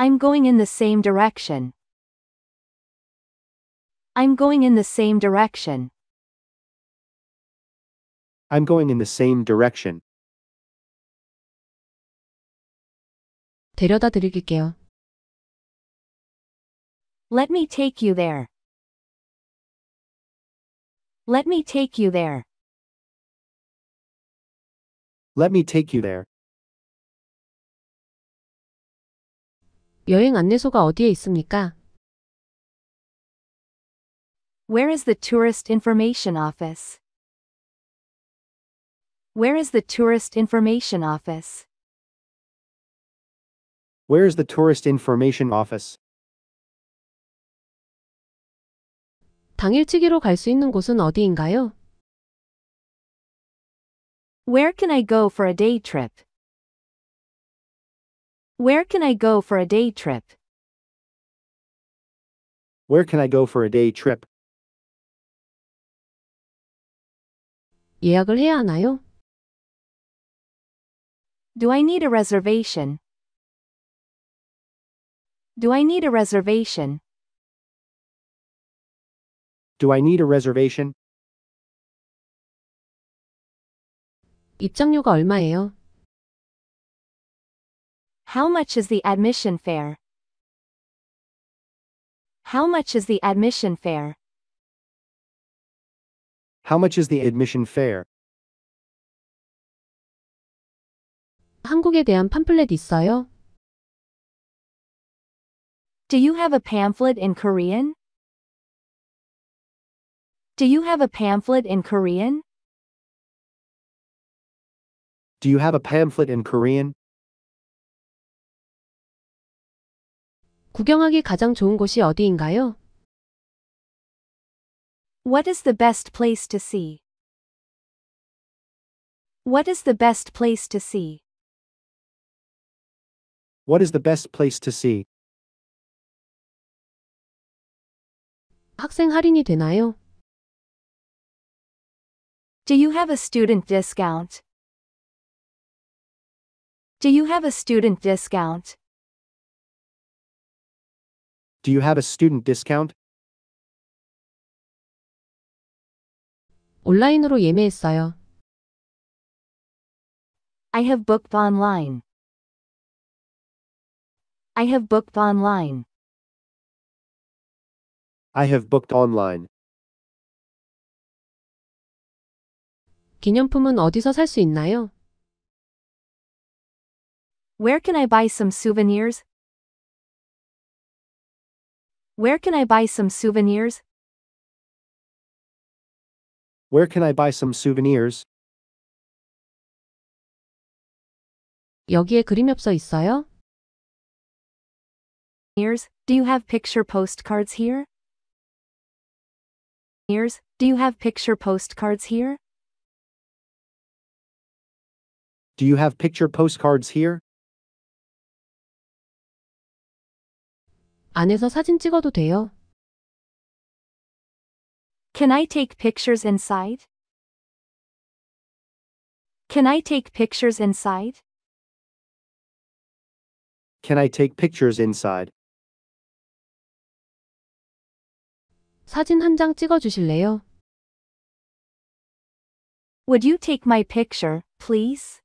I'm going in the same direction. I'm going in the same direction. I'm going in the same direction. 데려다 드릴게요. Let me take you there. Let me take you there. Let me take you there. 여행 안내소가 어디에 있습니까? Where is the tourist information office? Where is the tourist information office? Where is the tourist information office? 당일치기로 있는 곳은 어디인가요? Where can I go for a day trip? Where can I go for a day trip? Where can I go for a day trip? 예약을 해야 하나요? Do I need a reservation? Do I need a reservation? Do I need a reservation? 입장료가 얼마예요? How much is the admission fare? How much is the admission fare? How much is the admission fare? 한국에 대한 팜플렛 있어요? Do you have a pamphlet in Korean? Do you have a pamphlet in Korean? Do you have a pamphlet in Korean? 구경하기 가장 좋은 곳이 어디인가요? What is the best place to see? What is the best place to see? What is the best place to see? 학생 할인이 되나요? Do you have a student discount? Do you have a student discount? Do you have a student discount? 온라인으로 예매했어요. I have booked online. I have booked online. I have booked online. 기념품은 어디서 있나요? Where can I buy some souvenirs? Where can I buy some souvenirs? Where can I buy some souvenirs? 여기에 그림엽서 있어요? do you have picture postcards here? Ears, do you have picture postcards here? Do you have picture postcards here? 안에서 사진 찍어도 돼요? Can I take pictures inside? Can I take pictures inside? Can I take pictures inside? 사진 한 장 찍어 주실래요? Would you take my picture, please?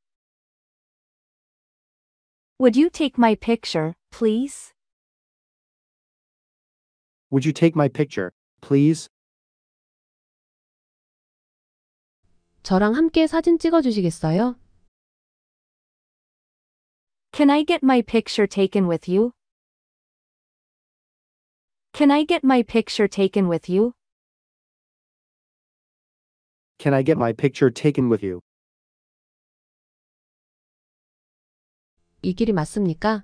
Would you take my picture, please? Would you take my picture, please? 저랑 함께 사진 찍어 Can I get my picture taken with you? Can I get my picture taken with you? Can I get my picture taken with you? 이 길이 맞습니까?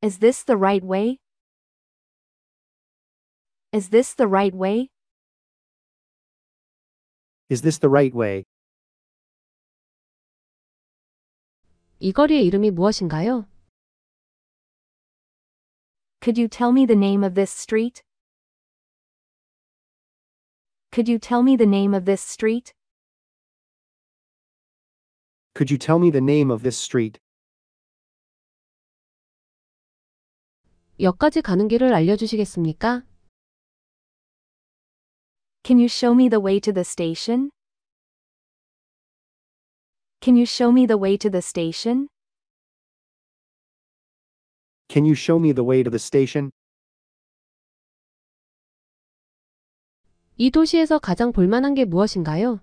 Is this the right way? Is this the right way? Is this the right way? 이 거리의 이름이 무엇인가요? Could you tell me the name of this street? Could you tell me the name of this street? Could you tell me the name of this street? 역까지 가는 길을 알려주시겠습니까? Can you show me the way to the station? Can you show me the way to the station? Can you show me the way to the station? 이 도시에서 가장 볼만한 게 무엇인가요?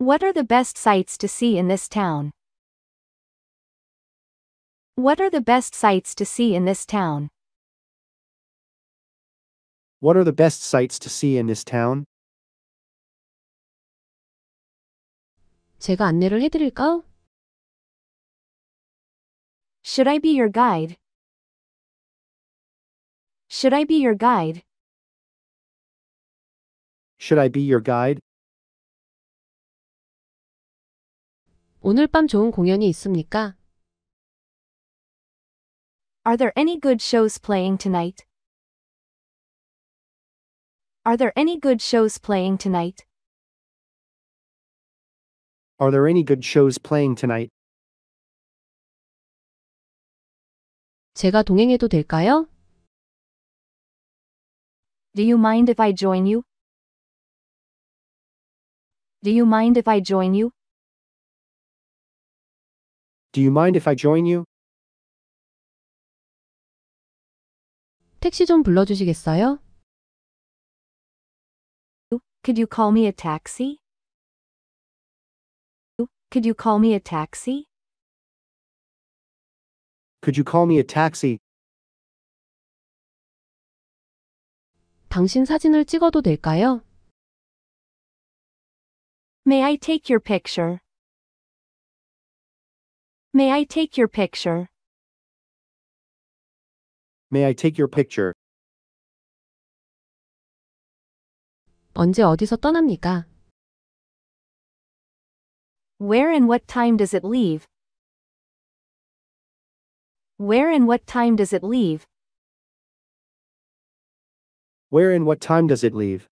What are the best sights to see in this town? What are the best sights to see in this town? What are the best sights to see in this town? 제가 안내를 Should I be your guide? Should I be your guide? Should I be your guide? 오늘 밤 좋은 공연이 있습니까? Are there any good shows playing tonight? Are there any good shows playing tonight? Are there any good shows playing tonight? 제가 동행해도 될까요? Do you mind if I join you? Do you mind if I join you? Do you mind if I join you? 택시 좀 불러주시겠어요? Could you call me a taxi? Could you call me a taxi? Could you call me a taxi? 당신 사진을 찍어도 될까요? May I take your picture? May I take your picture? May I take your picture? 언제 어디서 떠납니까? Where and what time does it leave? Where and what time does it leave? Where and what time does it leave?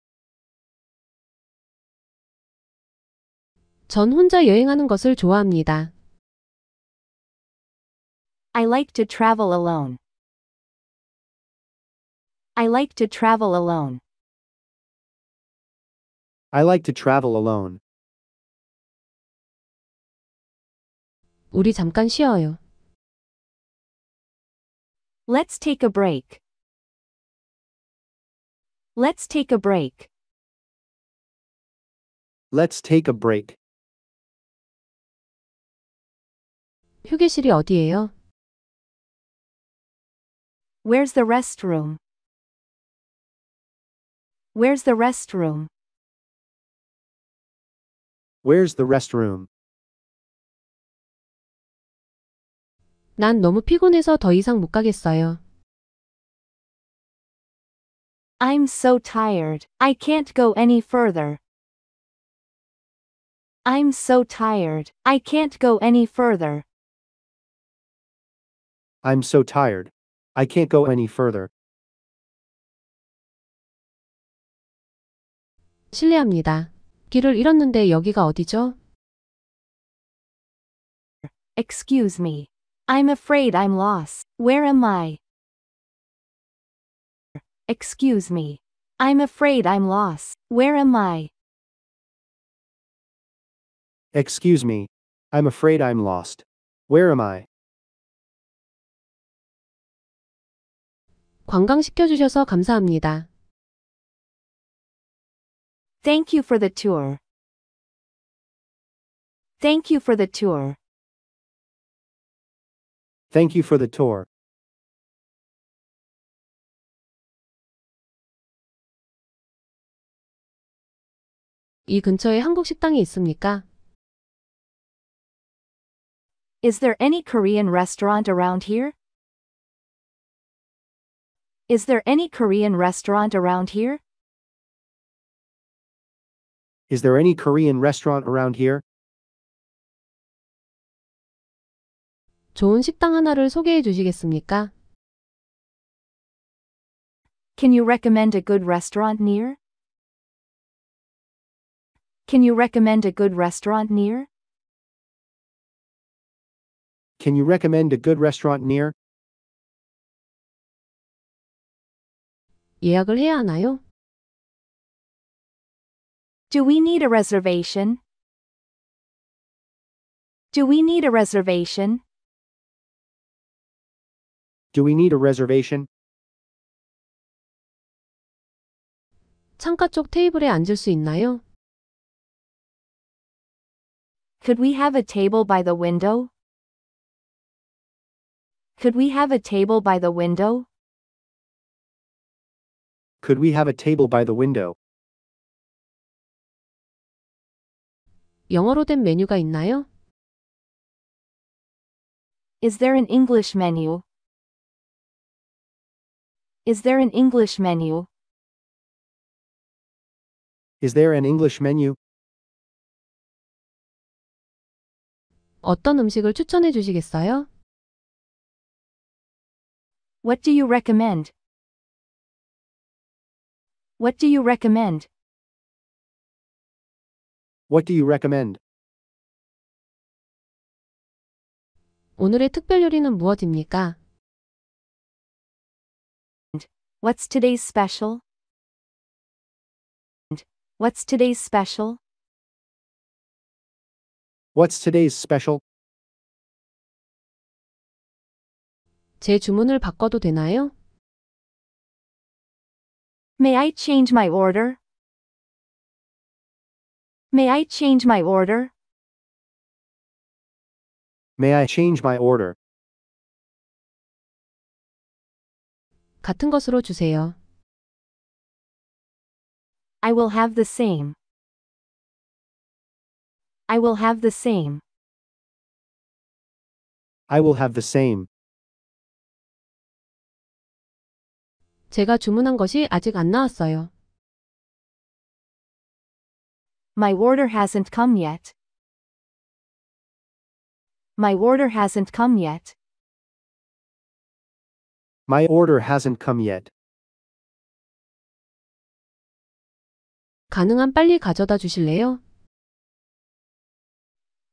전 혼자 여행하는 것을 좋아합니다. I like to travel alone. I like to travel alone. I like to travel alone. 우리 잠깐 쉬어요. Let's take a break. Let's take a break. Let's take a break. 휴게실이 어디예요? Where's the restroom? Where's the restroom? Where's the restroom? 난 너무 피곤해서 더 이상 못 가겠어요. I'm so tired. I can't go any further. I'm so tired. I can't go any further. I'm so tired. I can't go any further. 실례합니다. 길을 잃었는데 여기가 어디죠? Excuse me. I'm afraid I'm lost. Where am I? Excuse me. I'm afraid I'm lost. Where am I? Excuse me. I'm afraid I'm lost. Where am I? 관광시켜주셔서 감사합니다. Thank you for the tour. Thank you for the tour. Thank you for the tour. Is there any Korean restaurant around here? Is there any Korean restaurant around here? Is there any Korean restaurant around here? 좋은 식당 하나를 소개해 주시겠습니까? Can you recommend a good restaurant near? Can you recommend a good restaurant near? Can you recommend a good restaurant near? 예약을 해야 하나요? Do we need a reservation? Do we need a reservation? Do we need a reservation? 창가 쪽 테이블에 앉을 수 있나요? Could we have a table by the window? Could we have a table by the window? Could we have a table by the window? 영어로 된 메뉴가 있나요? Is there an English menu? Is there an English menu? Is there an English menu? 어떤 음식을 추천해 주시겠어요? What do you recommend? What do you recommend? What do you recommend? 오늘의 특별 요리는 무엇입니까? What's today's special? What's today's special? What's today's special? 제 주문을 바꿔도 되나요? May I change my order? May I change my order? May I change my order? 같은 것으로 주세요. I will have the same. I will have the same. I will have the same. 제가 주문한 것이 아직 안 나왔어요. My order hasn't come yet. My order hasn't come yet. My order hasn't come yet. 가능한 빨리 가져다 주실래요?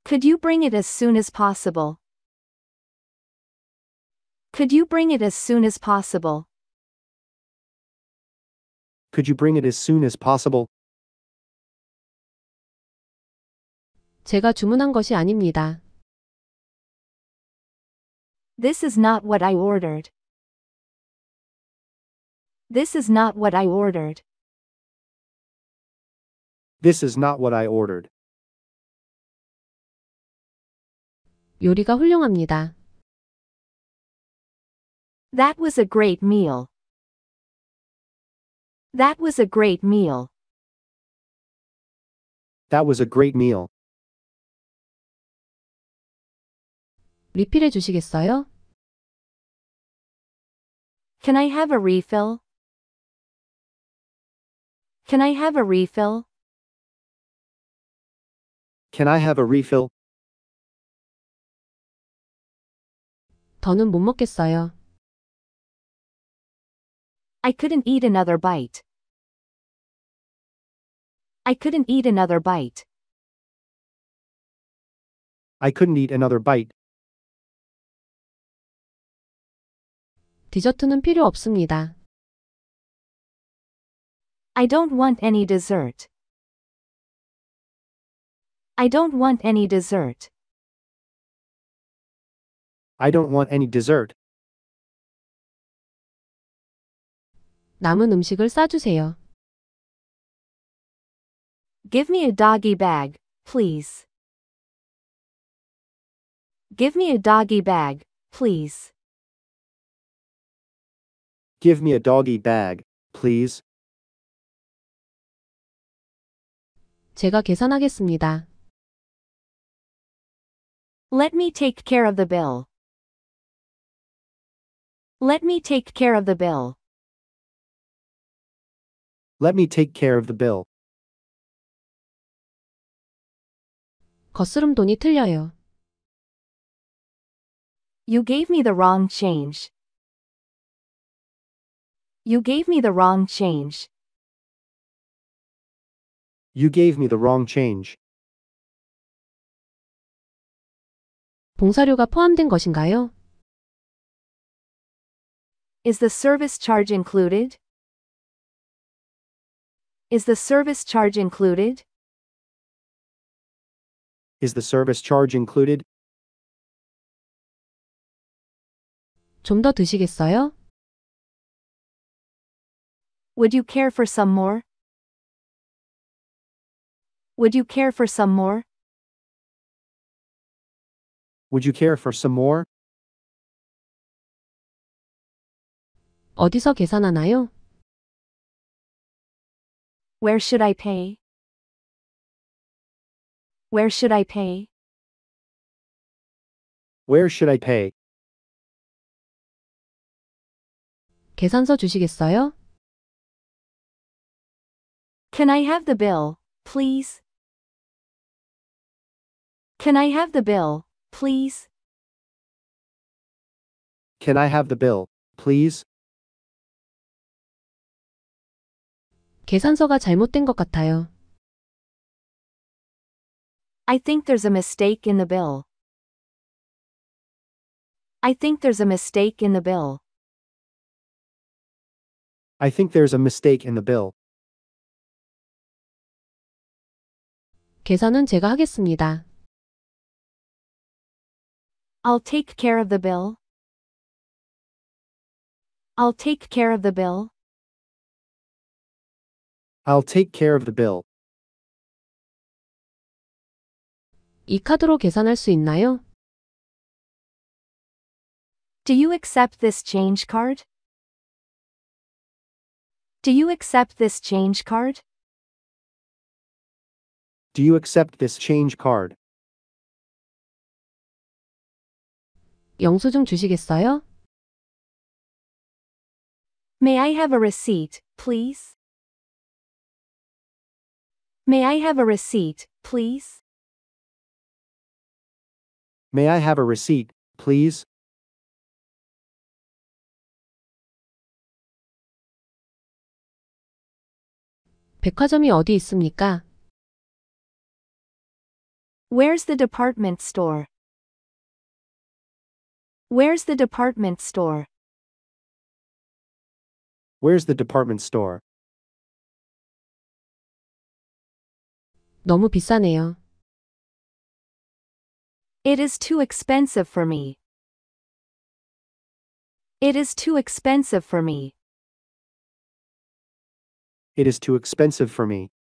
Could you bring it as soon as possible? Could you bring it as soon as possible? Could you bring it as soon as possible? 제가 주문한 것이 아닙니다. This is not what I ordered. This is not what I ordered. This is not what I ordered. 요리가 훌륭합니다. That was a great meal. That was a great meal. That was a great meal. 리필해 주시겠어요? Can I have a refill? Can I have a refill? Can I have a refill? 더는 못 먹겠어요. I couldn't eat another bite. I couldn't eat another bite. I couldn't eat another bite. 디저트는 필요 없습니다. I don't want any dessert. I don't want any dessert. I don't want any dessert. 남은 음식을 싸주세요. Give me a doggy bag, please. Give me a doggy bag, please. Give me a doggy bag, please. 제가 계산하겠습니다. Let me take care of the bill. Let me take care of the bill. Let me take care of the bill. 거스름 돈이 틀려요. You gave me the wrong change. You gave me the wrong change. You gave me the wrong change. 봉사료가 포함된 것인가요? Is the service charge included? Is the service charge included? Is the service charge included? 좀 더 드시겠어요? Would you care for some more? Would you care for some more? Would you care for some more? 어디서 계산하나요? Where should I pay? Where should I pay? Where should I pay? 계산서 주시겠어요? Can I have the bill, please? Can I have the bill, please? Can I have the bill, please? 계산서가 잘못된 것 같아요. I think there's a mistake in the bill. I think there's a mistake in the bill. I think there's a mistake in the bill. 계산은 제가 하겠습니다. I'll take care of the bill. I'll take care of the bill. I'll take care of the bill. 이 카드로 계산할 수 있나요? Do you accept this change card? Do you accept this change card? Do you accept this change card? 주시겠어요? May I have a receipt, please? May I have a receipt, please? May I have a receipt, please? 백화점이 어디 있습니까? Where's the department store? Where's the department store? Where's the department store? 너무 비싸네요. It is too expensive for me. It is too expensive for me. It is too expensive for me.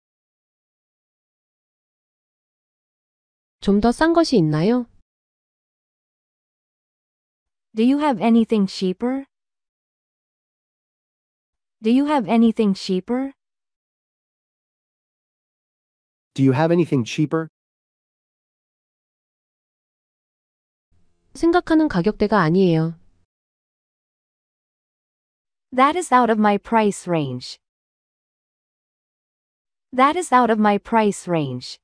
것이 있나요? Do you have anything cheaper? Do you have anything cheaper? Do you have anything cheaper? 생각하는 가격대가 아니에요. That is out of my price range. That is out of my price range.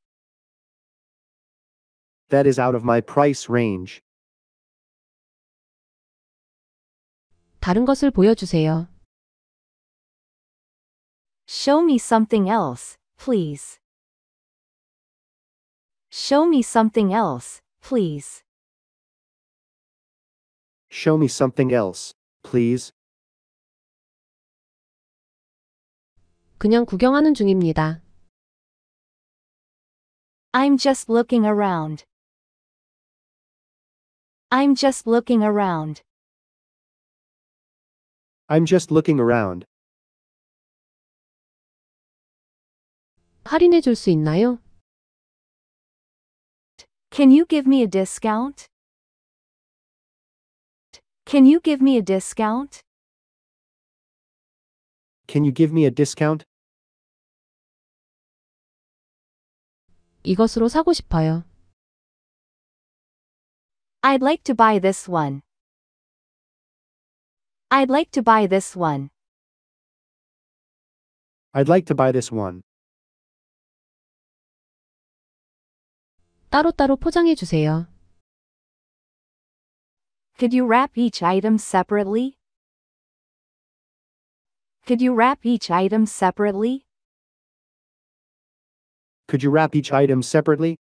That is out of my price range. 다른 것을 보여주세요. Show me something else, please. Show me something else, please. Show me something else, please. 그냥 구경하는 중입니다. I'm just looking around. I'm just looking around. I'm just looking around. 할인해 있나요? Can you give me a discount? Can you give me a discount? Can you give me a discount? 이것으로 사고 싶어요. I'd like to buy this one. I'd like to buy this one. I'd like to buy this one. 따로따로 포장해 주세요. Could you wrap each item separately? Could you wrap each item separately? Could you wrap each item separately?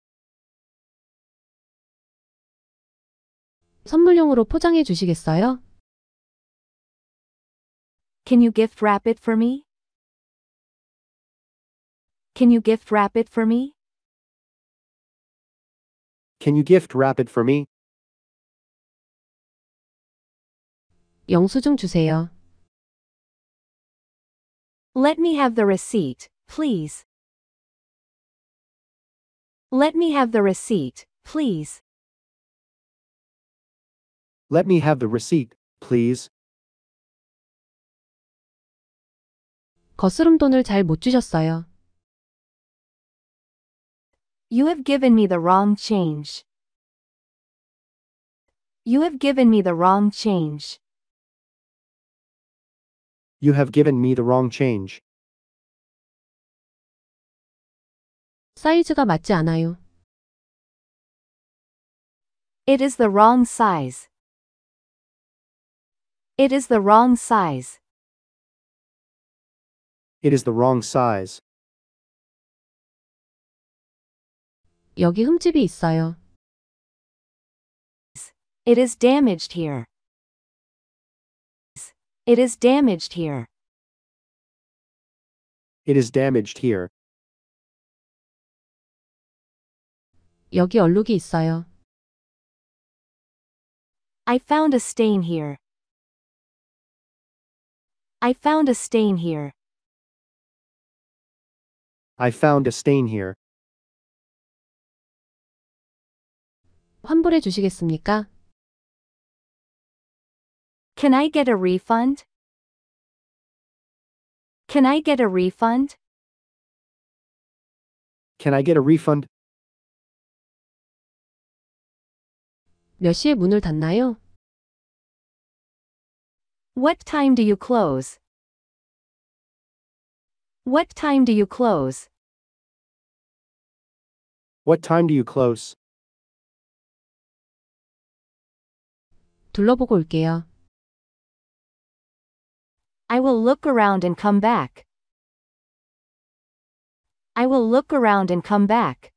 선물용으로 포장해 주시겠어요? Can you gift wrap it for me? Can you gift wrap it for me? Can you gift wrap it for me? 영수증 주세요. Let me have the receipt, please. Let me have the receipt, please. Let me have the receipt, please. 거스름 돈을 주셨어요. You have given me the wrong change. You have given me the wrong change. You have given me the wrong change. 사이즈가 맞지 않아요. It is the wrong size. It is the wrong size. It is the wrong size. 여기 흠집이 있어요. It is damaged here. It is damaged here. It is damaged here. 여기 얼룩이 있어요. I found a stain here. I found a stain here. I found a stain here. 환불해 주시겠습니까? Can I get a refund? Can I get a refund? Can I get a refund? 몇 시에 문을 닫나요? What time do you close? What time do you close? What time do you close? 둘러보고 올게요. I will look around and come back. I will look around and come back.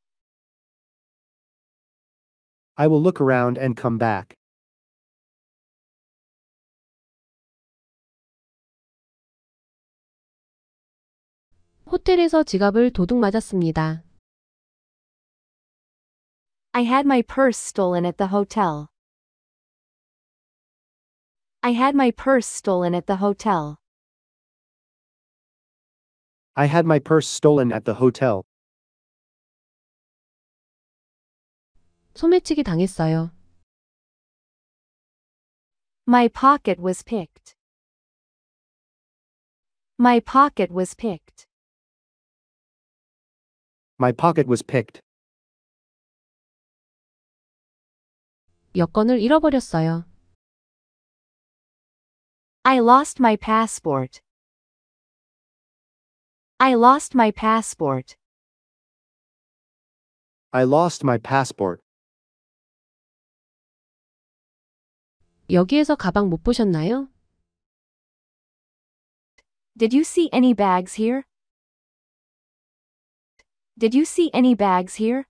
I will look around and come back. 호텔에서 지갑을 I had my purse stolen at the hotel. I had my purse stolen at the hotel. I had my purse stolen at the hotel. 소매치기 당했어요. My pocket was picked. My pocket was picked. My pocket was picked. 여권을 잃어버렸어요. I lost my passport. I lost my passport. I lost my passport. 여기에서 가방 못 보셨나요? Did you see any bags here? Did you see any bags here?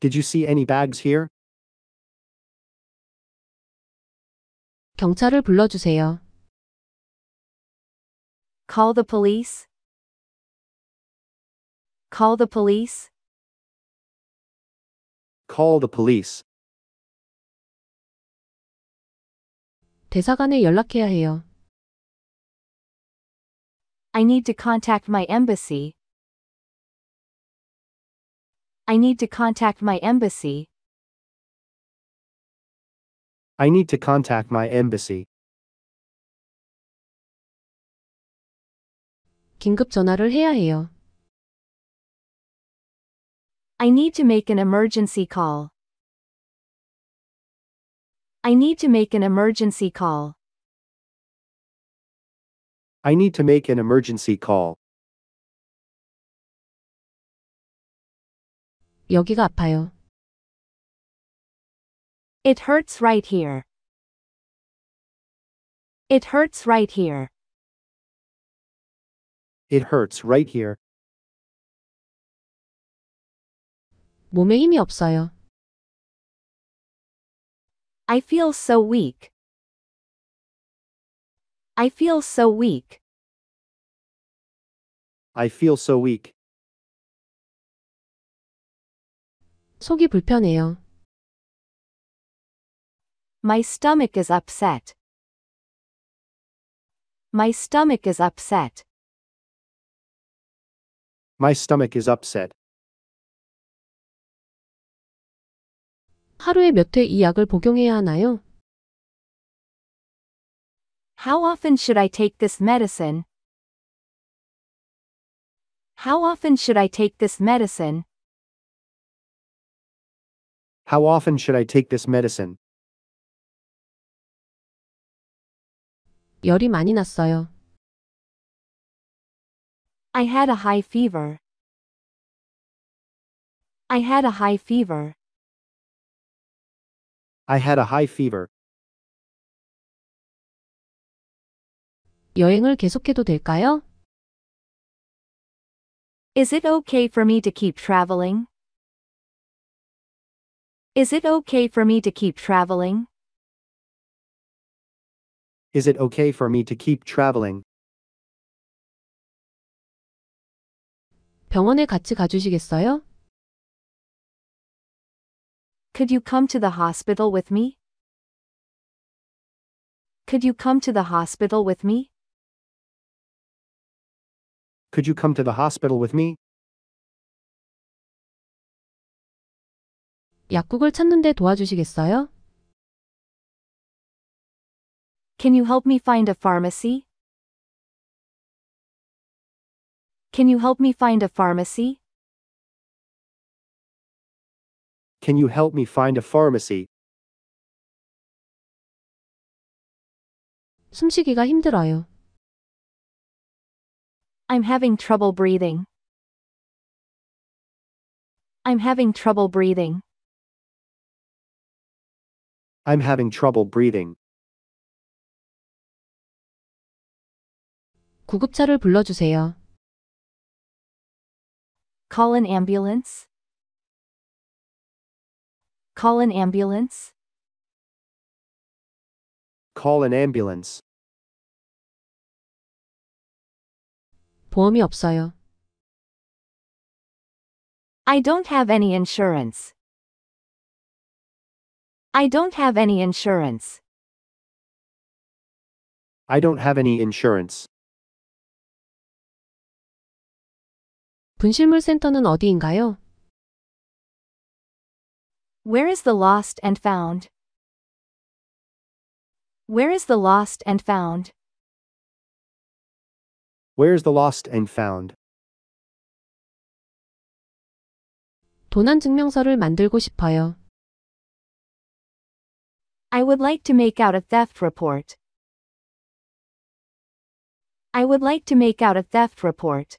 Did you see any bags here? 경찰을 불러주세요. Call the police. Call the police. Call the police. 대사관에 연락해야 해요. I need to contact my embassy. I need to contact my embassy. I need to contact my embassy. 긴급 전화를 해야 해요. I need to make an emergency call. I need to make an emergency call. I need to make an emergency call. 여기가 아파요. It hurts right here. It hurts right here. It hurts right here. 몸에 힘이 없어요. I feel so weak. I feel so weak. I feel so weak. 속이 불편해요. My stomach is upset. My stomach is upset. My stomach is upset. 하루에 몇 약을 복용해야 하나요? How often should I take this medicine? How often should I take this medicine? How often should I take this medicine? 열이 많이 났어요. I had a high fever. I had a high fever. I had a high fever. 여행을 계속해도 될까요? Is it okay for me to keep traveling? Is it okay for me to keep traveling? Is it okay for me to keep traveling? 병원에 같이 가주시겠어요? Could you come to the hospital with me? Could you come to the hospital with me? Could you come to the hospital with me? 약국을 찾는데 도와주시겠어요? Can you help me find a pharmacy? Can you help me find a pharmacy? Can you help me find a pharmacy? 숨쉬기가 힘들어요. I'm having trouble breathing. I'm having trouble breathing. I'm having trouble breathing. 구급차를 불러주세요. Call an ambulance. Call an ambulance. Call an ambulance. 보험이 없어요. I don't have any insurance. I don't have any insurance. I don't have any insurance. 분실물 센터는 어디인가요? Where is the lost and found? Where is the lost and found? Where's the lost and found? 도난 증명서를 만들고 싶어요. I would like to make out a theft report. I would like to make out a theft report.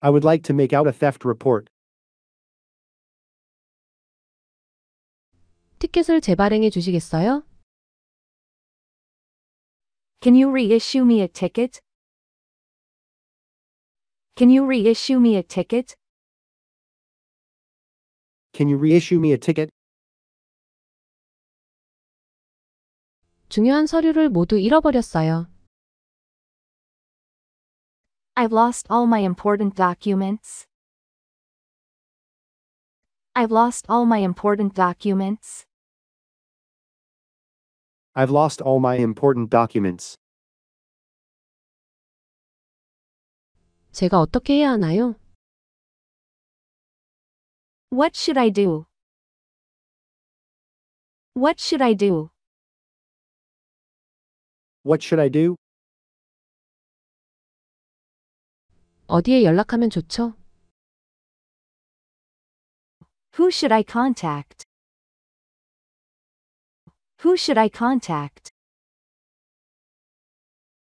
I would like to make out a theft report. 티켓을 재발행해 주시겠어요? Can you reissue me a ticket? Can you reissue me a ticket? Can you reissue me a ticket? 중요한 서류를 모두 잃어버렸어요. I've lost all my important documents. I've lost all my important documents. I've lost all my important documents. 제가 어떻게 해야 하나요? What should I do? What should I do? What should I do? 어디에 연락하면 좋죠? Who should I contact? Who should I contact?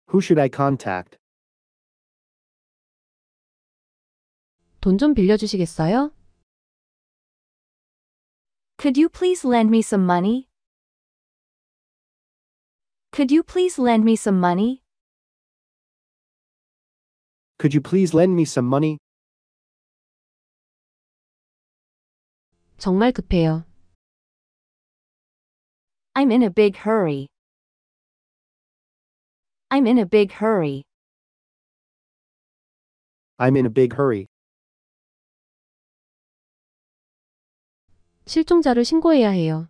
Who should I contact? 빌려주시겠어요? Could you please lend me some money? Could you please lend me some money? Could you please lend me some money? 정말 급해요. I'm in a big hurry. I'm in a big hurry. I'm in a big hurry. 실종자를 신고해야 해요.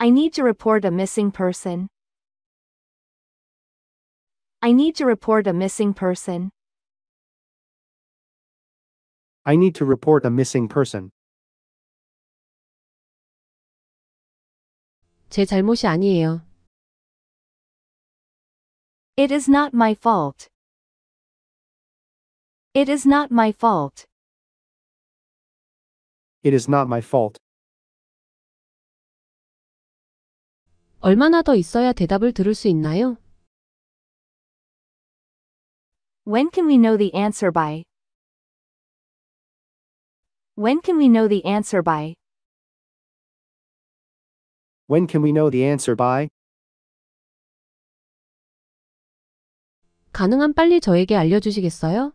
I need to report a missing person. I need to report a missing person. I need to report a missing person. 제 잘못이 아니에요. It is not my fault. It is not my fault. It is not my fault. 얼마나 더 있어야 대답을 들을 수 있나요? When can we know the answer by? When can we know the answer by? When can we know the answer by? 가능한 빨리 저에게 알려주시겠어요?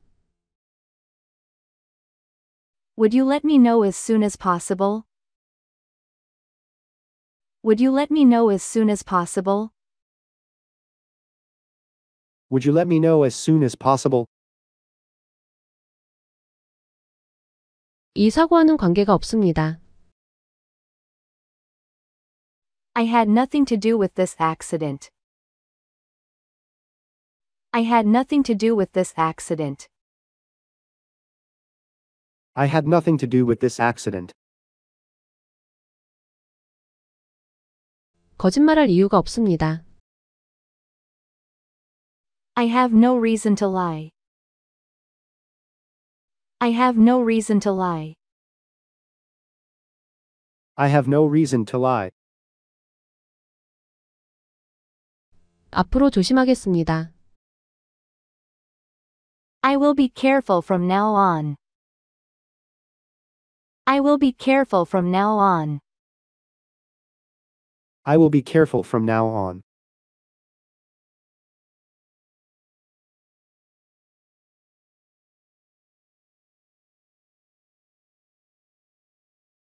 Would you let me know as soon as possible? Would you let me know as soon as possible? Would you let me know as soon as possible? 이 사고와는 관계가 없습니다. I had nothing to do with this accident. I had nothing to do with this accident. I had nothing to do with this accident. 거짓말할 이유가 없습니다. I have no reason to lie. I have no reason to lie. I have no reason to lie. 앞으로 조심하겠습니다. I will be careful from now on. I will be careful from now on. I will be careful from now on.